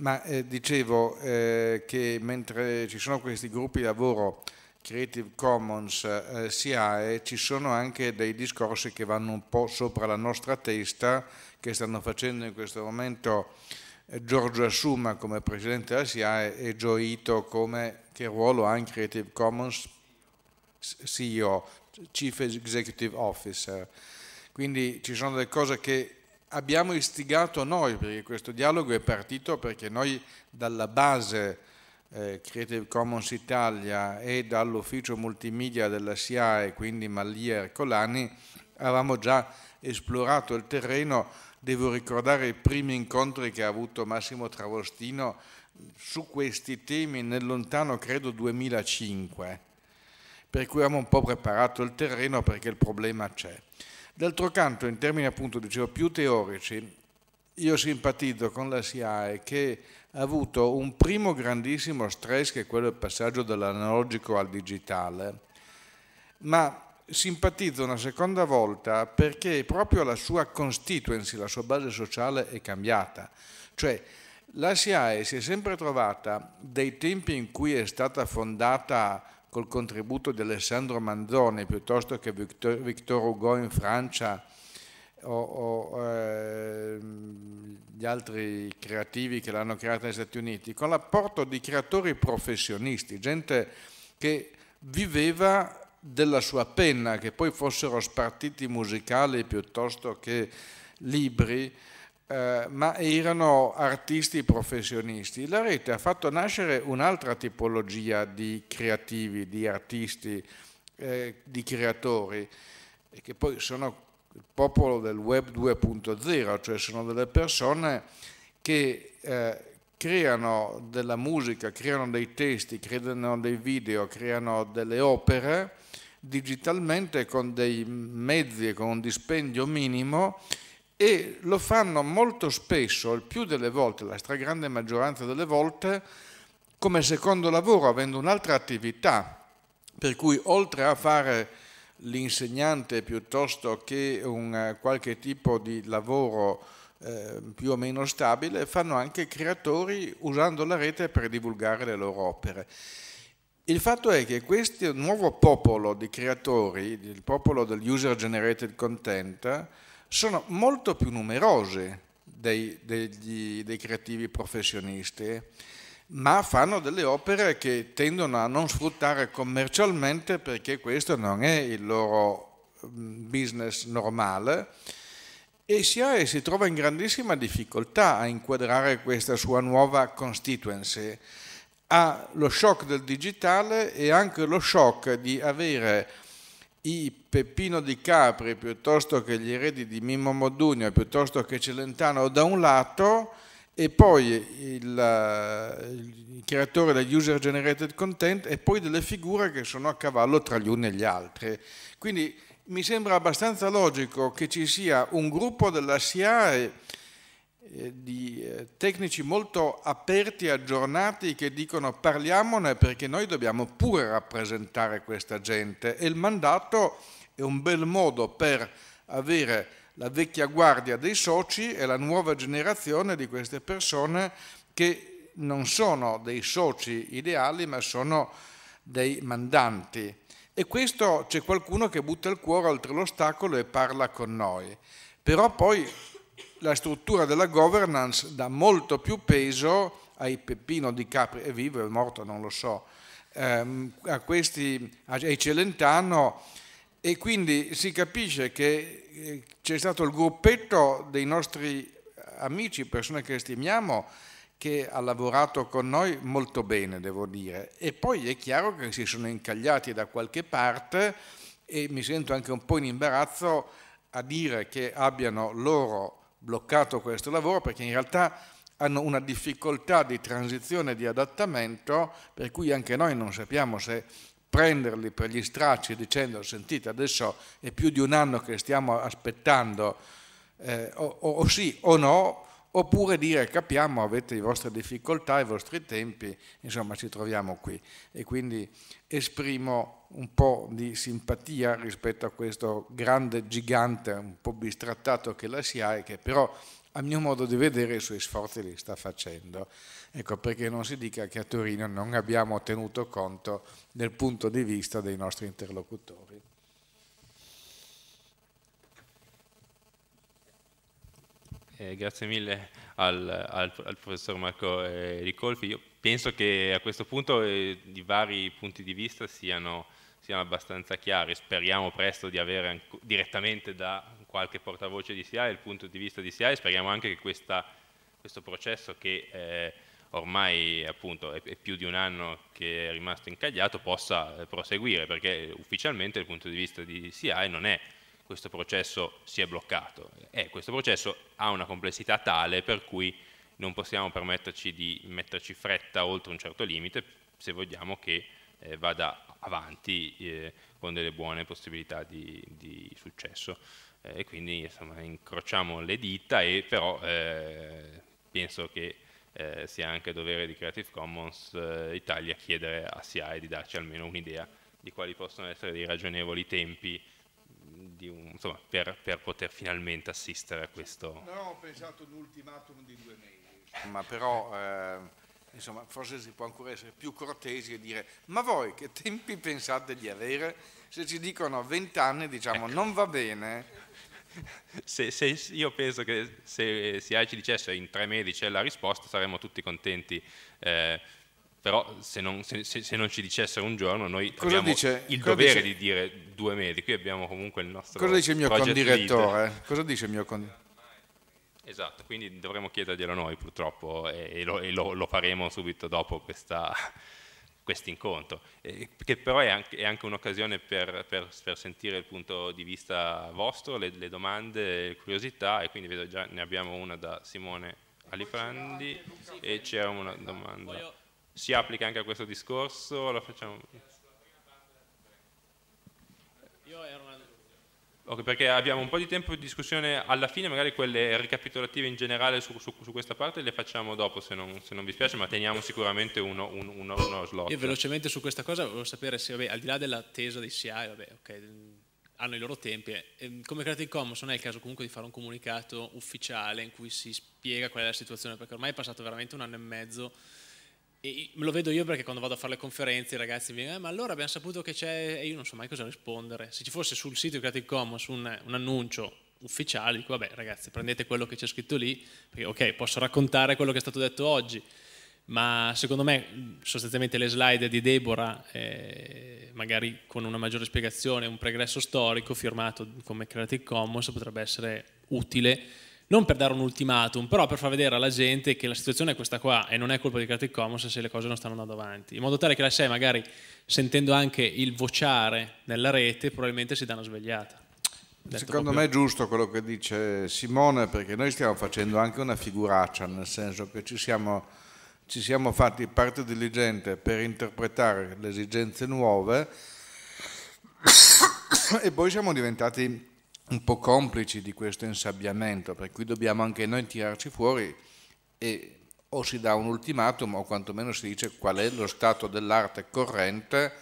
S3: Ma eh, dicevo eh, che mentre ci sono questi gruppi di lavoro Creative Commons eh, SIAE eh, ci sono anche dei discorsi che vanno un po' sopra la nostra testa che stanno facendo in questo momento eh, Giorgio Assuma come presidente della SIAE e Gioito come che ruolo ha in Creative Commons CEO, Chief Executive Officer. Quindi ci sono delle cose che abbiamo istigato noi, perché questo dialogo è partito perché noi dalla base eh, Creative Commons Italia e dall'ufficio multimedia della SIAE, quindi Mallia e Colani, avevamo già esplorato il terreno. Devo ricordare i primi incontri che ha avuto Massimo Travostino su questi temi nel lontano, credo, 2005. Per cui abbiamo un po' preparato il terreno perché il problema c'è. D'altro canto, in termini appunto, dicevo, più teorici, io simpatizzo con la SIAE che ha avuto un primo grandissimo stress che è quello del passaggio dall'analogico al digitale, ma simpatizzo una seconda volta perché proprio la sua constituency, la sua base sociale è cambiata. Cioè la SIAE si è sempre trovata dei tempi in cui è stata fondata col contributo di Alessandro Manzoni piuttosto che Victor, Victor Hugo in Francia o, o eh, gli altri creativi che l'hanno creata negli Stati Uniti, con l'apporto di creatori professionisti, gente che viveva della sua penna, che poi fossero spartiti musicali piuttosto che libri, eh, ma erano artisti professionisti. La rete ha fatto nascere un'altra tipologia di creativi, di artisti, eh, di creatori, che poi sono il popolo del web 2.0, cioè sono delle persone che eh, creano della musica, creano dei testi, creano dei video, creano delle opere digitalmente con dei mezzi e con un dispendio minimo e lo fanno molto spesso, il più delle volte, la stragrande maggioranza delle volte, come secondo lavoro, avendo un'altra attività, per cui oltre a fare l'insegnante piuttosto che un eh, qualche tipo di lavoro eh, più o meno stabile, fanno anche creatori usando la rete per divulgare le loro opere. Il fatto è che questo nuovo popolo di creatori, il popolo del user generated content, sono molto più numerose dei, degli, dei creativi professionisti, ma fanno delle opere che tendono a non sfruttare commercialmente perché questo non è il loro mm, business normale e si, è, si trova in grandissima difficoltà a inquadrare questa sua nuova constituency. Ha lo shock del digitale e anche lo shock di avere i Peppino di Capri piuttosto che gli eredi di Mimmo Modugno piuttosto che Celentano da un lato e poi il, eh, il creatore degli user generated content e poi delle figure che sono a cavallo tra gli uni e gli altri. Quindi mi sembra abbastanza logico che ci sia un gruppo della SIAE eh, di eh, tecnici molto aperti e aggiornati che dicono parliamone perché noi dobbiamo pure rappresentare questa gente e il mandato è un bel modo per avere la vecchia guardia dei soci e la nuova generazione di queste persone che non sono dei soci ideali ma sono dei mandanti. E questo c'è qualcuno che butta il cuore oltre l'ostacolo e parla con noi. Però poi la struttura della governance dà molto più peso ai Peppino di Capri, è vivo, è morto, non lo so, ehm, a questi, ai Celentano e quindi si capisce che eh, c'è stato il gruppetto dei nostri amici, persone che stimiamo, che ha lavorato con noi molto bene, devo dire. E poi è chiaro che si sono incagliati da qualche parte e mi sento anche un po' in imbarazzo a dire che abbiano loro bloccato questo lavoro perché in realtà hanno una difficoltà di transizione e di adattamento per cui anche noi non sappiamo se prenderli per gli stracci dicendo sentite adesso è più di un anno che stiamo aspettando eh, o, o, o sì o no oppure dire capiamo, avete le vostre difficoltà, i vostri tempi, insomma ci troviamo qui. E quindi esprimo un po' di simpatia rispetto a questo grande gigante, un po' bistrattato che la si ha e che però a mio modo di vedere i suoi sforzi li sta facendo. Ecco perché non si dica che a Torino non abbiamo tenuto conto del punto di vista dei nostri interlocutori.
S1: Eh, grazie mille al, al, al professor Marco eh, Ricolfi. Io penso che a questo punto eh, i vari punti di vista siano, siano abbastanza chiari. Speriamo presto di avere direttamente da qualche portavoce di SIAE il punto di vista di SIAE. Speriamo anche che questa, questo processo che eh, ormai appunto, è, è, più di un anno che è rimasto incagliato possa eh, proseguire, perché ufficialmente il punto di vista di SIAE non è questo processo si è bloccato e eh, questo processo ha una complessità tale per cui non possiamo permetterci di metterci fretta oltre un certo limite se vogliamo che eh, vada avanti eh, con delle buone possibilità di, di successo. Eh, quindi insomma, incrociamo le dita e però eh, penso che eh, sia anche dovere di Creative Commons Italia chiedere a SIAE di darci almeno un'idea di quali possono essere dei ragionevoli tempi un, insomma, per, per, poter finalmente assistere a questo.
S3: No, ho pensato un ultimatum di due mesi.
S1: Ma però eh, insomma, forse si può ancora essere più cortesi
S3: e dire ma voi che tempi pensate di avere? Se ci dicono 20 anni diciamo ecco. non va bene.
S1: Se, se, io penso che se SIAE ci dicesse in tre mesi c'è la risposta saremmo tutti contenti. Eh, però se non, se, se non, ci dicessero un giorno noi cosa abbiamo dice, il dovere dice? di dire due mesi, qui abbiamo comunque il nostro Cosa dice il mio condirettore?
S3: Cosa dice il mio condirettore?
S1: Esatto, quindi dovremmo chiederglielo noi purtroppo e, lo, e lo, lo faremo subito dopo questo incontro, che però è anche, è anche un'occasione per, per, per, sentire il punto di vista vostro, le, le domande, le curiosità e quindi vedo già ne abbiamo una da Simone Aliprandi e c'era una domanda si applica anche a questo discorso? Lo facciamo... Okay, perché abbiamo un po' di tempo di discussione alla fine, magari quelle ricapitolative in generale su, su, su questa parte le facciamo dopo se non, se non, vi spiace, ma teniamo sicuramente uno, uno, uno, uno slot. Io velocemente
S6: su questa cosa volevo sapere se, vabbè, al di là dell'attesa dei CI, vabbè, okay, hanno i loro tempi, eh, ehm, come Creative Commons non è il caso comunque di fare un comunicato ufficiale in cui si spiega qual è la situazione, perché ormai è passato veramente un anno e mezzo e lo vedo io perché quando vado a fare le conferenze i ragazzi mi dicono eh, ma allora abbiamo saputo che c'è e io non so mai cosa rispondere. Se ci fosse sul sito Creative Commons un, un annuncio ufficiale, dico vabbè ragazzi prendete quello che c'è scritto lì, perché ok posso raccontare quello che è stato detto oggi, ma secondo me sostanzialmente le slide di Deborah, eh, magari con una maggiore spiegazione, un pregresso storico firmato come Creative Commons potrebbe essere utile non per dare un ultimatum, però per far vedere alla gente che la situazione è questa qua e non è colpa di Creative Commons se le cose non stanno andando avanti, in modo tale che la SE magari sentendo anche il vociare nella rete probabilmente si dà una svegliata. Detto Secondo proprio... me è
S3: giusto quello che dice Simone perché noi stiamo facendo anche una figuraccia, nel senso che ci siamo, ci siamo fatti parte diligente per interpretare le esigenze nuove e poi siamo diventati un po' complici di questo insabbiamento, per cui dobbiamo anche noi tirarci fuori e o si dà un ultimatum o quantomeno si dice qual è lo stato dell'arte corrente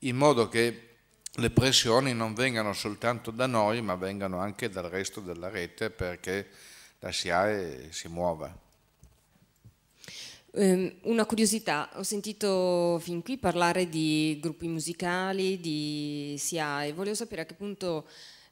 S3: in modo che le pressioni non vengano soltanto da noi ma vengano anche dal resto della rete perché la SIAE si muova.
S7: Ehm, una curiosità, ho sentito fin qui parlare di gruppi musicali, di SIAE, volevo sapere a che punto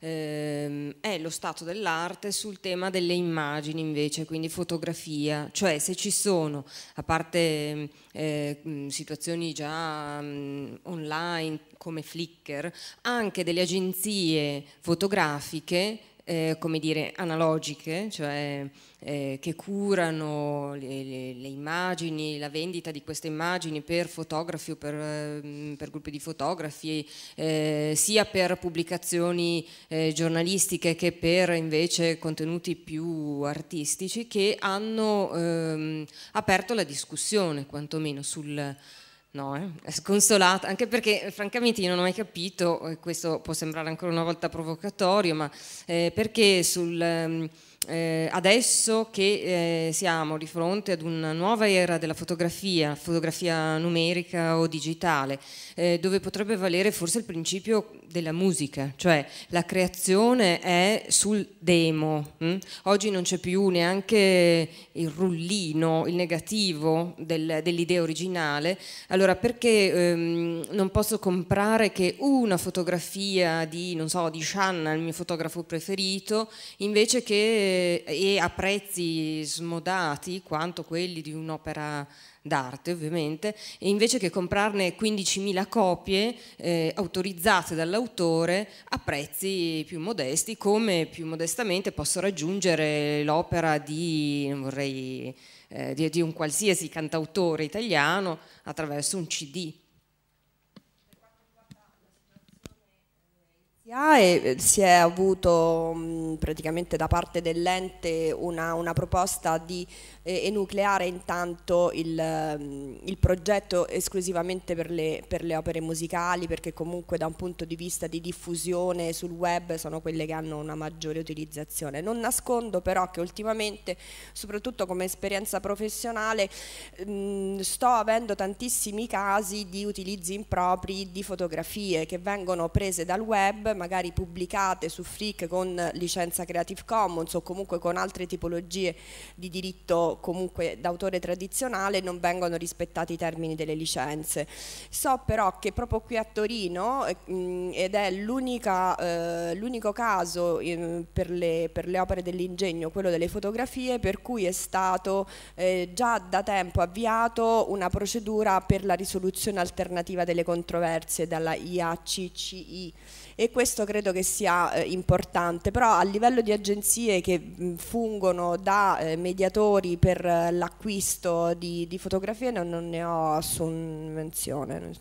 S7: ehm, è lo stato dell'arte sul tema delle immagini invece, quindi fotografia, cioè se ci sono, a parte ehm, eh, situazioni già mh, online come Flickr, anche delle agenzie fotografiche eh, come dire, analogiche, cioè eh, che curano le, le, le, immagini, la vendita di queste immagini per fotografi o per, mm, per gruppi di fotografi, eh, sia per pubblicazioni eh, giornalistiche che per invece contenuti più artistici, che hanno ehm, aperto la discussione quantomeno sul No, eh? sconsolata, anche perché eh, francamente io non ho mai capito, e eh, questo può sembrare ancora una volta provocatorio, ma eh, perché sul... Um, eh, adesso che eh, siamo di fronte ad una nuova era della fotografia, fotografia numerica o digitale, eh, dove potrebbe valere forse il principio della musica, cioè la creazione è sul demo. Mh? Hm? Oggi non c'è più neanche il rullino, il negativo del, dell'idea originale. Allora perché ehm, non posso comprare che una fotografia di, non so, di Shanna, il mio fotografo preferito, invece che eh, e a prezzi smodati quanto quelli di un'opera d'arte ovviamente, e invece che comprarne 15.000 copie eh, autorizzate dall'autore a prezzi più modesti, come più modestamente posso raggiungere l'opera di, vorrei, eh, di, di un qualsiasi cantautore italiano attraverso un CD
S5: e eh, si è avuto mm, praticamente da parte dell'ente una, una, proposta di e nucleare intanto il, ehm, il, progetto esclusivamente per le, per le opere musicali perché comunque da un punto di vista di diffusione sul web sono quelle che hanno una maggiore utilizzazione. Non nascondo però che ultimamente, soprattutto come esperienza professionale, ehm, sto avendo tantissimi casi di utilizzi impropri di fotografie che vengono prese dal web, magari pubblicate su Freak con licenza Creative Commons o comunque con altre tipologie di diritto comunque d'autore tradizionale non vengono rispettati i termini delle licenze. So però che proprio qui a Torino, eh, mh, ed è eh, l'unico caso ehm, per le, per, le, opere dell'ingegno, quello delle fotografie, per cui è stato eh, già da tempo avviato una procedura per la risoluzione alternativa delle controversie dalla IACCI e questo credo che sia eh, importante, però a livello di agenzie che mh, fungono da eh, mediatori per eh, l'acquisto di, di, fotografie non, non ne ho assolutamente menzione.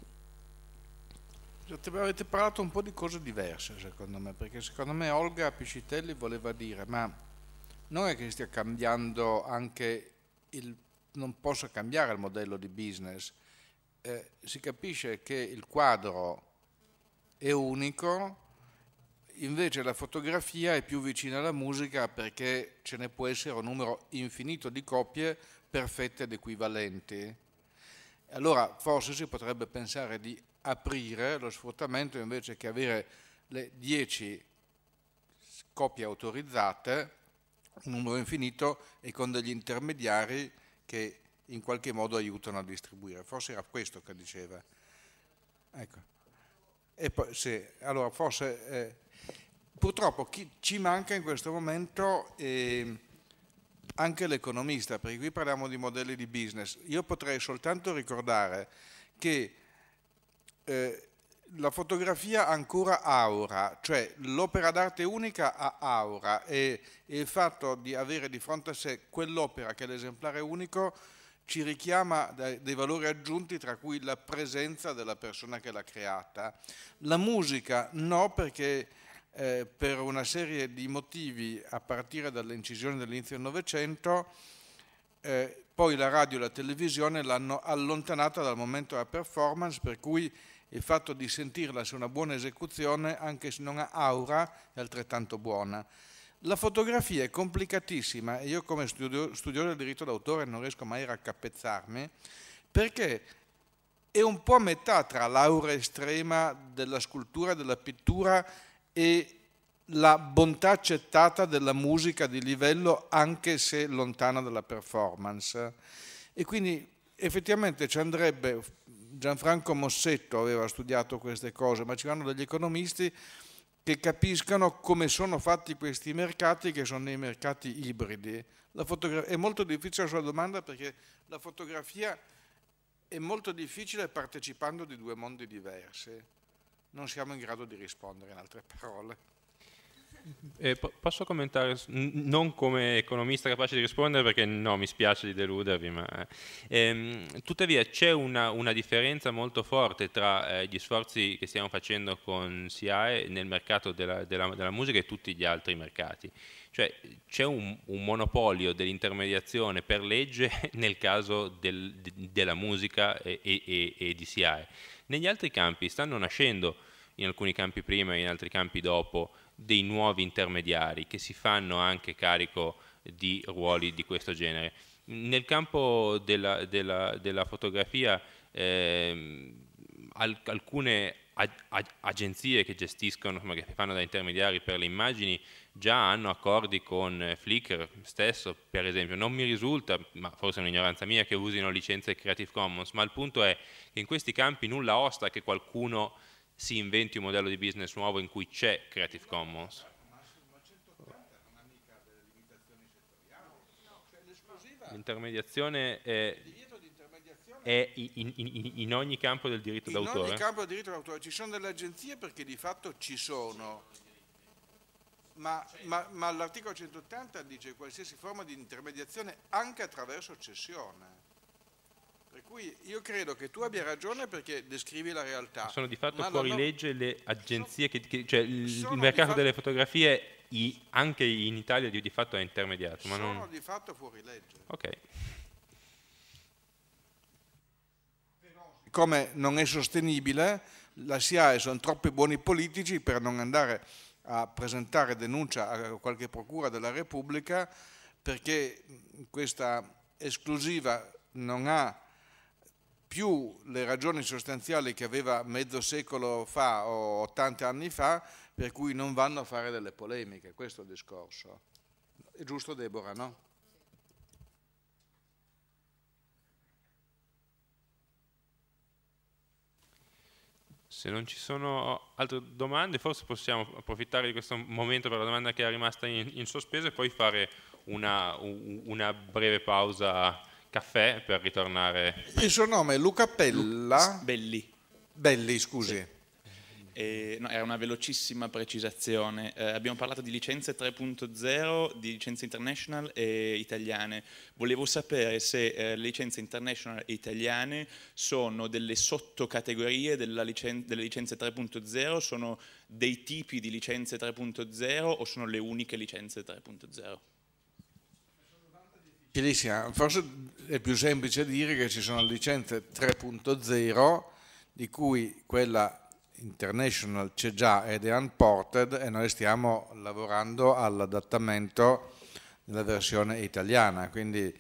S3: Cioè, avete parlato un po' di cose diverse secondo me, perché secondo me Olga Piscitelli voleva dire ma non è che stia cambiando anche il, non possa cambiare il modello di business, eh, si capisce che il quadro è unico, invece la fotografia è più vicina alla musica perché ce ne può essere un numero infinito di copie perfette ed equivalenti. Allora forse si potrebbe pensare di aprire lo sfruttamento invece che avere le 10 copie autorizzate, un numero infinito e con degli intermediari che in qualche modo aiutano a distribuire. Forse era questo che diceva. Ecco. E poi, sì, allora forse eh, purtroppo chi, ci manca in questo momento eh, anche l'economista, perché qui parliamo di modelli di business. Io potrei soltanto ricordare che eh, la fotografia ha ancora aura, cioè l'opera d'arte unica ha aura e, e il fatto di avere di fronte a sé quell'opera che è l'esemplare unico ci richiama dei valori aggiunti tra cui la presenza della persona che l'ha creata. La musica no perché eh, per una serie di motivi a partire dall'incisione dell'inizio del Novecento eh, poi la radio e la televisione l'hanno allontanata dal momento della performance per cui il fatto di sentirla se una buona esecuzione anche se non ha aura è altrettanto buona. La fotografia è complicatissima e io come studio, studioso del diritto d'autore non riesco mai a raccapezzarmi perché è un po' a metà tra l'aura estrema della scultura, della pittura e la bontà accettata della musica di livello anche se lontana dalla performance. E quindi effettivamente ci andrebbe, Gianfranco Mossetto aveva studiato queste cose, ma ci vanno degli economisti che capiscano come sono fatti questi mercati che sono dei mercati ibridi. è molto difficile la sua domanda perché la fotografia è molto difficile partecipando di due mondi diversi. Non siamo in grado di rispondere, in altre parole.
S1: Eh, po- posso commentare, non come economista capace di rispondere perché no, mi spiace di deludervi, ma eh, ehm, tuttavia c'è una, una, differenza molto forte tra eh, gli sforzi che stiamo facendo con SIAE nel mercato della, della, della musica e tutti gli altri mercati cioè c'è un, un, monopolio dell'intermediazione per legge nel caso del, de, della musica e, e, e, di SIAE. Negli altri campi stanno nascendo, in alcuni campi prima e in altri campi dopo, dei nuovi intermediari che si fanno anche carico di ruoli di questo genere. Nel campo della, della, della fotografia eh, alcune agenzie che gestiscono, che fanno da intermediari per le immagini, già hanno accordi con Flickr stesso, per esempio. Non mi risulta, ma forse è un'ignoranza mia, che usino licenze Creative Commons, ma il punto è che in questi campi nulla osta che qualcuno si inventi un modello di business nuovo in cui c'è Creative Commons. L'intermediazione è è in, in, in, ogni campo del diritto d'autore? In ogni
S3: campo del diritto d'autore. Ci sono delle agenzie perché di fatto ci sono, ma, ma, ma l'articolo 180 dice qualsiasi forma di intermediazione anche attraverso cessione cui io credo che tu abbia ragione perché descrivi la realtà. Sono di fatto fuori no...
S1: legge le agenzie, che, che, cioè il, mercato fatto... delle fotografie i, anche in Italia di, di, fatto è intermediato. Sono non...
S3: di fatto fuori legge. Ok. Come non è sostenibile, la SIAE sono troppi buoni politici per non andare a presentare denuncia a qualche procura della Repubblica perché questa esclusiva non ha più le ragioni sostanziali che aveva mezzo secolo fa o 80 anni fa, per cui non vanno a fare delle polemiche, questo è il discorso. È giusto Deborah, no?
S1: Se non ci sono altre domande, forse possiamo approfittare di questo momento per la domanda che è rimasta in, in sospeso e poi fare una, una breve pausa caffè per ritornare.
S3: Il suo nome è Luca Pella. Belli. Belli, scusi. Sì.
S6: Eh, no, era una velocissima precisazione. Eh, abbiamo parlato di licenze 3.0, di licenze international e italiane. Volevo sapere se eh, le licenze international e italiane sono delle sottocategorie licen- delle licenze 3.0, sono dei tipi di licenze 3.0 o sono le uniche licenze 3.0?
S3: Chiarissima, forse è più semplice dire che ci sono licenze 3.0 di cui quella international c'è già ed è unported e noi stiamo lavorando all'adattamento della versione italiana, quindi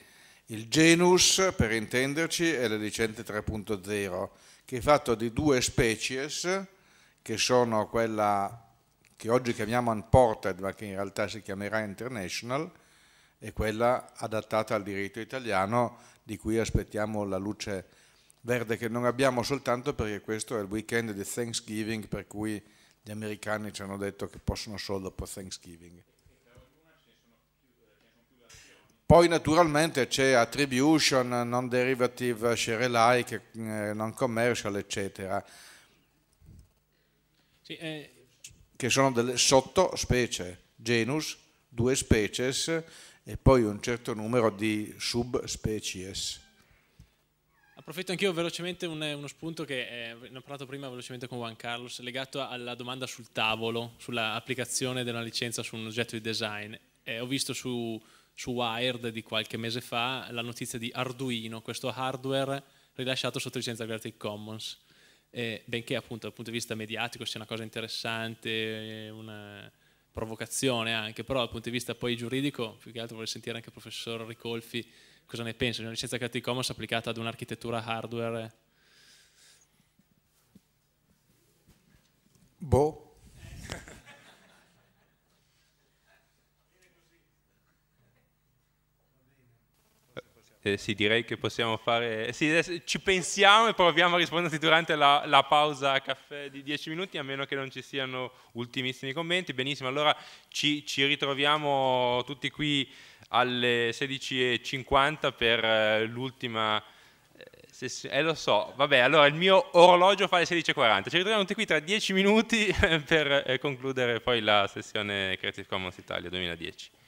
S3: il genus per intenderci è la licenza 3.0 che è fatto di due species che sono quella che oggi chiamiamo unported ma che in realtà si chiamerà international e quella adattata al diritto italiano di cui aspettiamo la luce verde che non abbiamo soltanto perché questo è il weekend di Thanksgiving per cui gli americani ci hanno detto che possono solo dopo Thanksgiving. Poi naturalmente c'è attribution, non derivative, share alike, eh, non commercial, eccetera, sì, eh. che sono delle sottospecie, genus, due species e poi un certo numero di subspecies.
S6: Approfitto anch'io velocemente un, uno spunto che eh, ne ho parlato prima velocemente con Juan Carlos, legato alla domanda sul tavolo, sull'applicazione della licenza su un oggetto di design. Eh, ho visto su, su Wired di qualche mese fa la notizia di Arduino, questo hardware rilasciato sotto licenza Creative Commons. Eh, benché appunto dal punto di vista mediatico sia una cosa interessante, una, provocazione anche, però dal punto di vista poi giuridico, più che altro vorrei sentire anche il professor Ricolfi cosa ne pensa, di una licenza Creative Commons applicata ad un'architettura hardware. Boh,
S1: Eh, sì, direi che possiamo fare... Eh, eh, sì, ci pensiamo e proviamo a risponderti durante la, la pausa a caffè di 10 minuti, a meno che non ci siano ultimissimi commenti. Benissimo, allora ci, ci ritroviamo tutti qui alle 16.50 per eh, l'ultima... Eh, eh, lo so, vabbè, allora il mio orologio fa le 16.40. Ci ritroviamo tutti qui tra 10 minuti per concludere poi la sessione Creative Commons Italia 2010.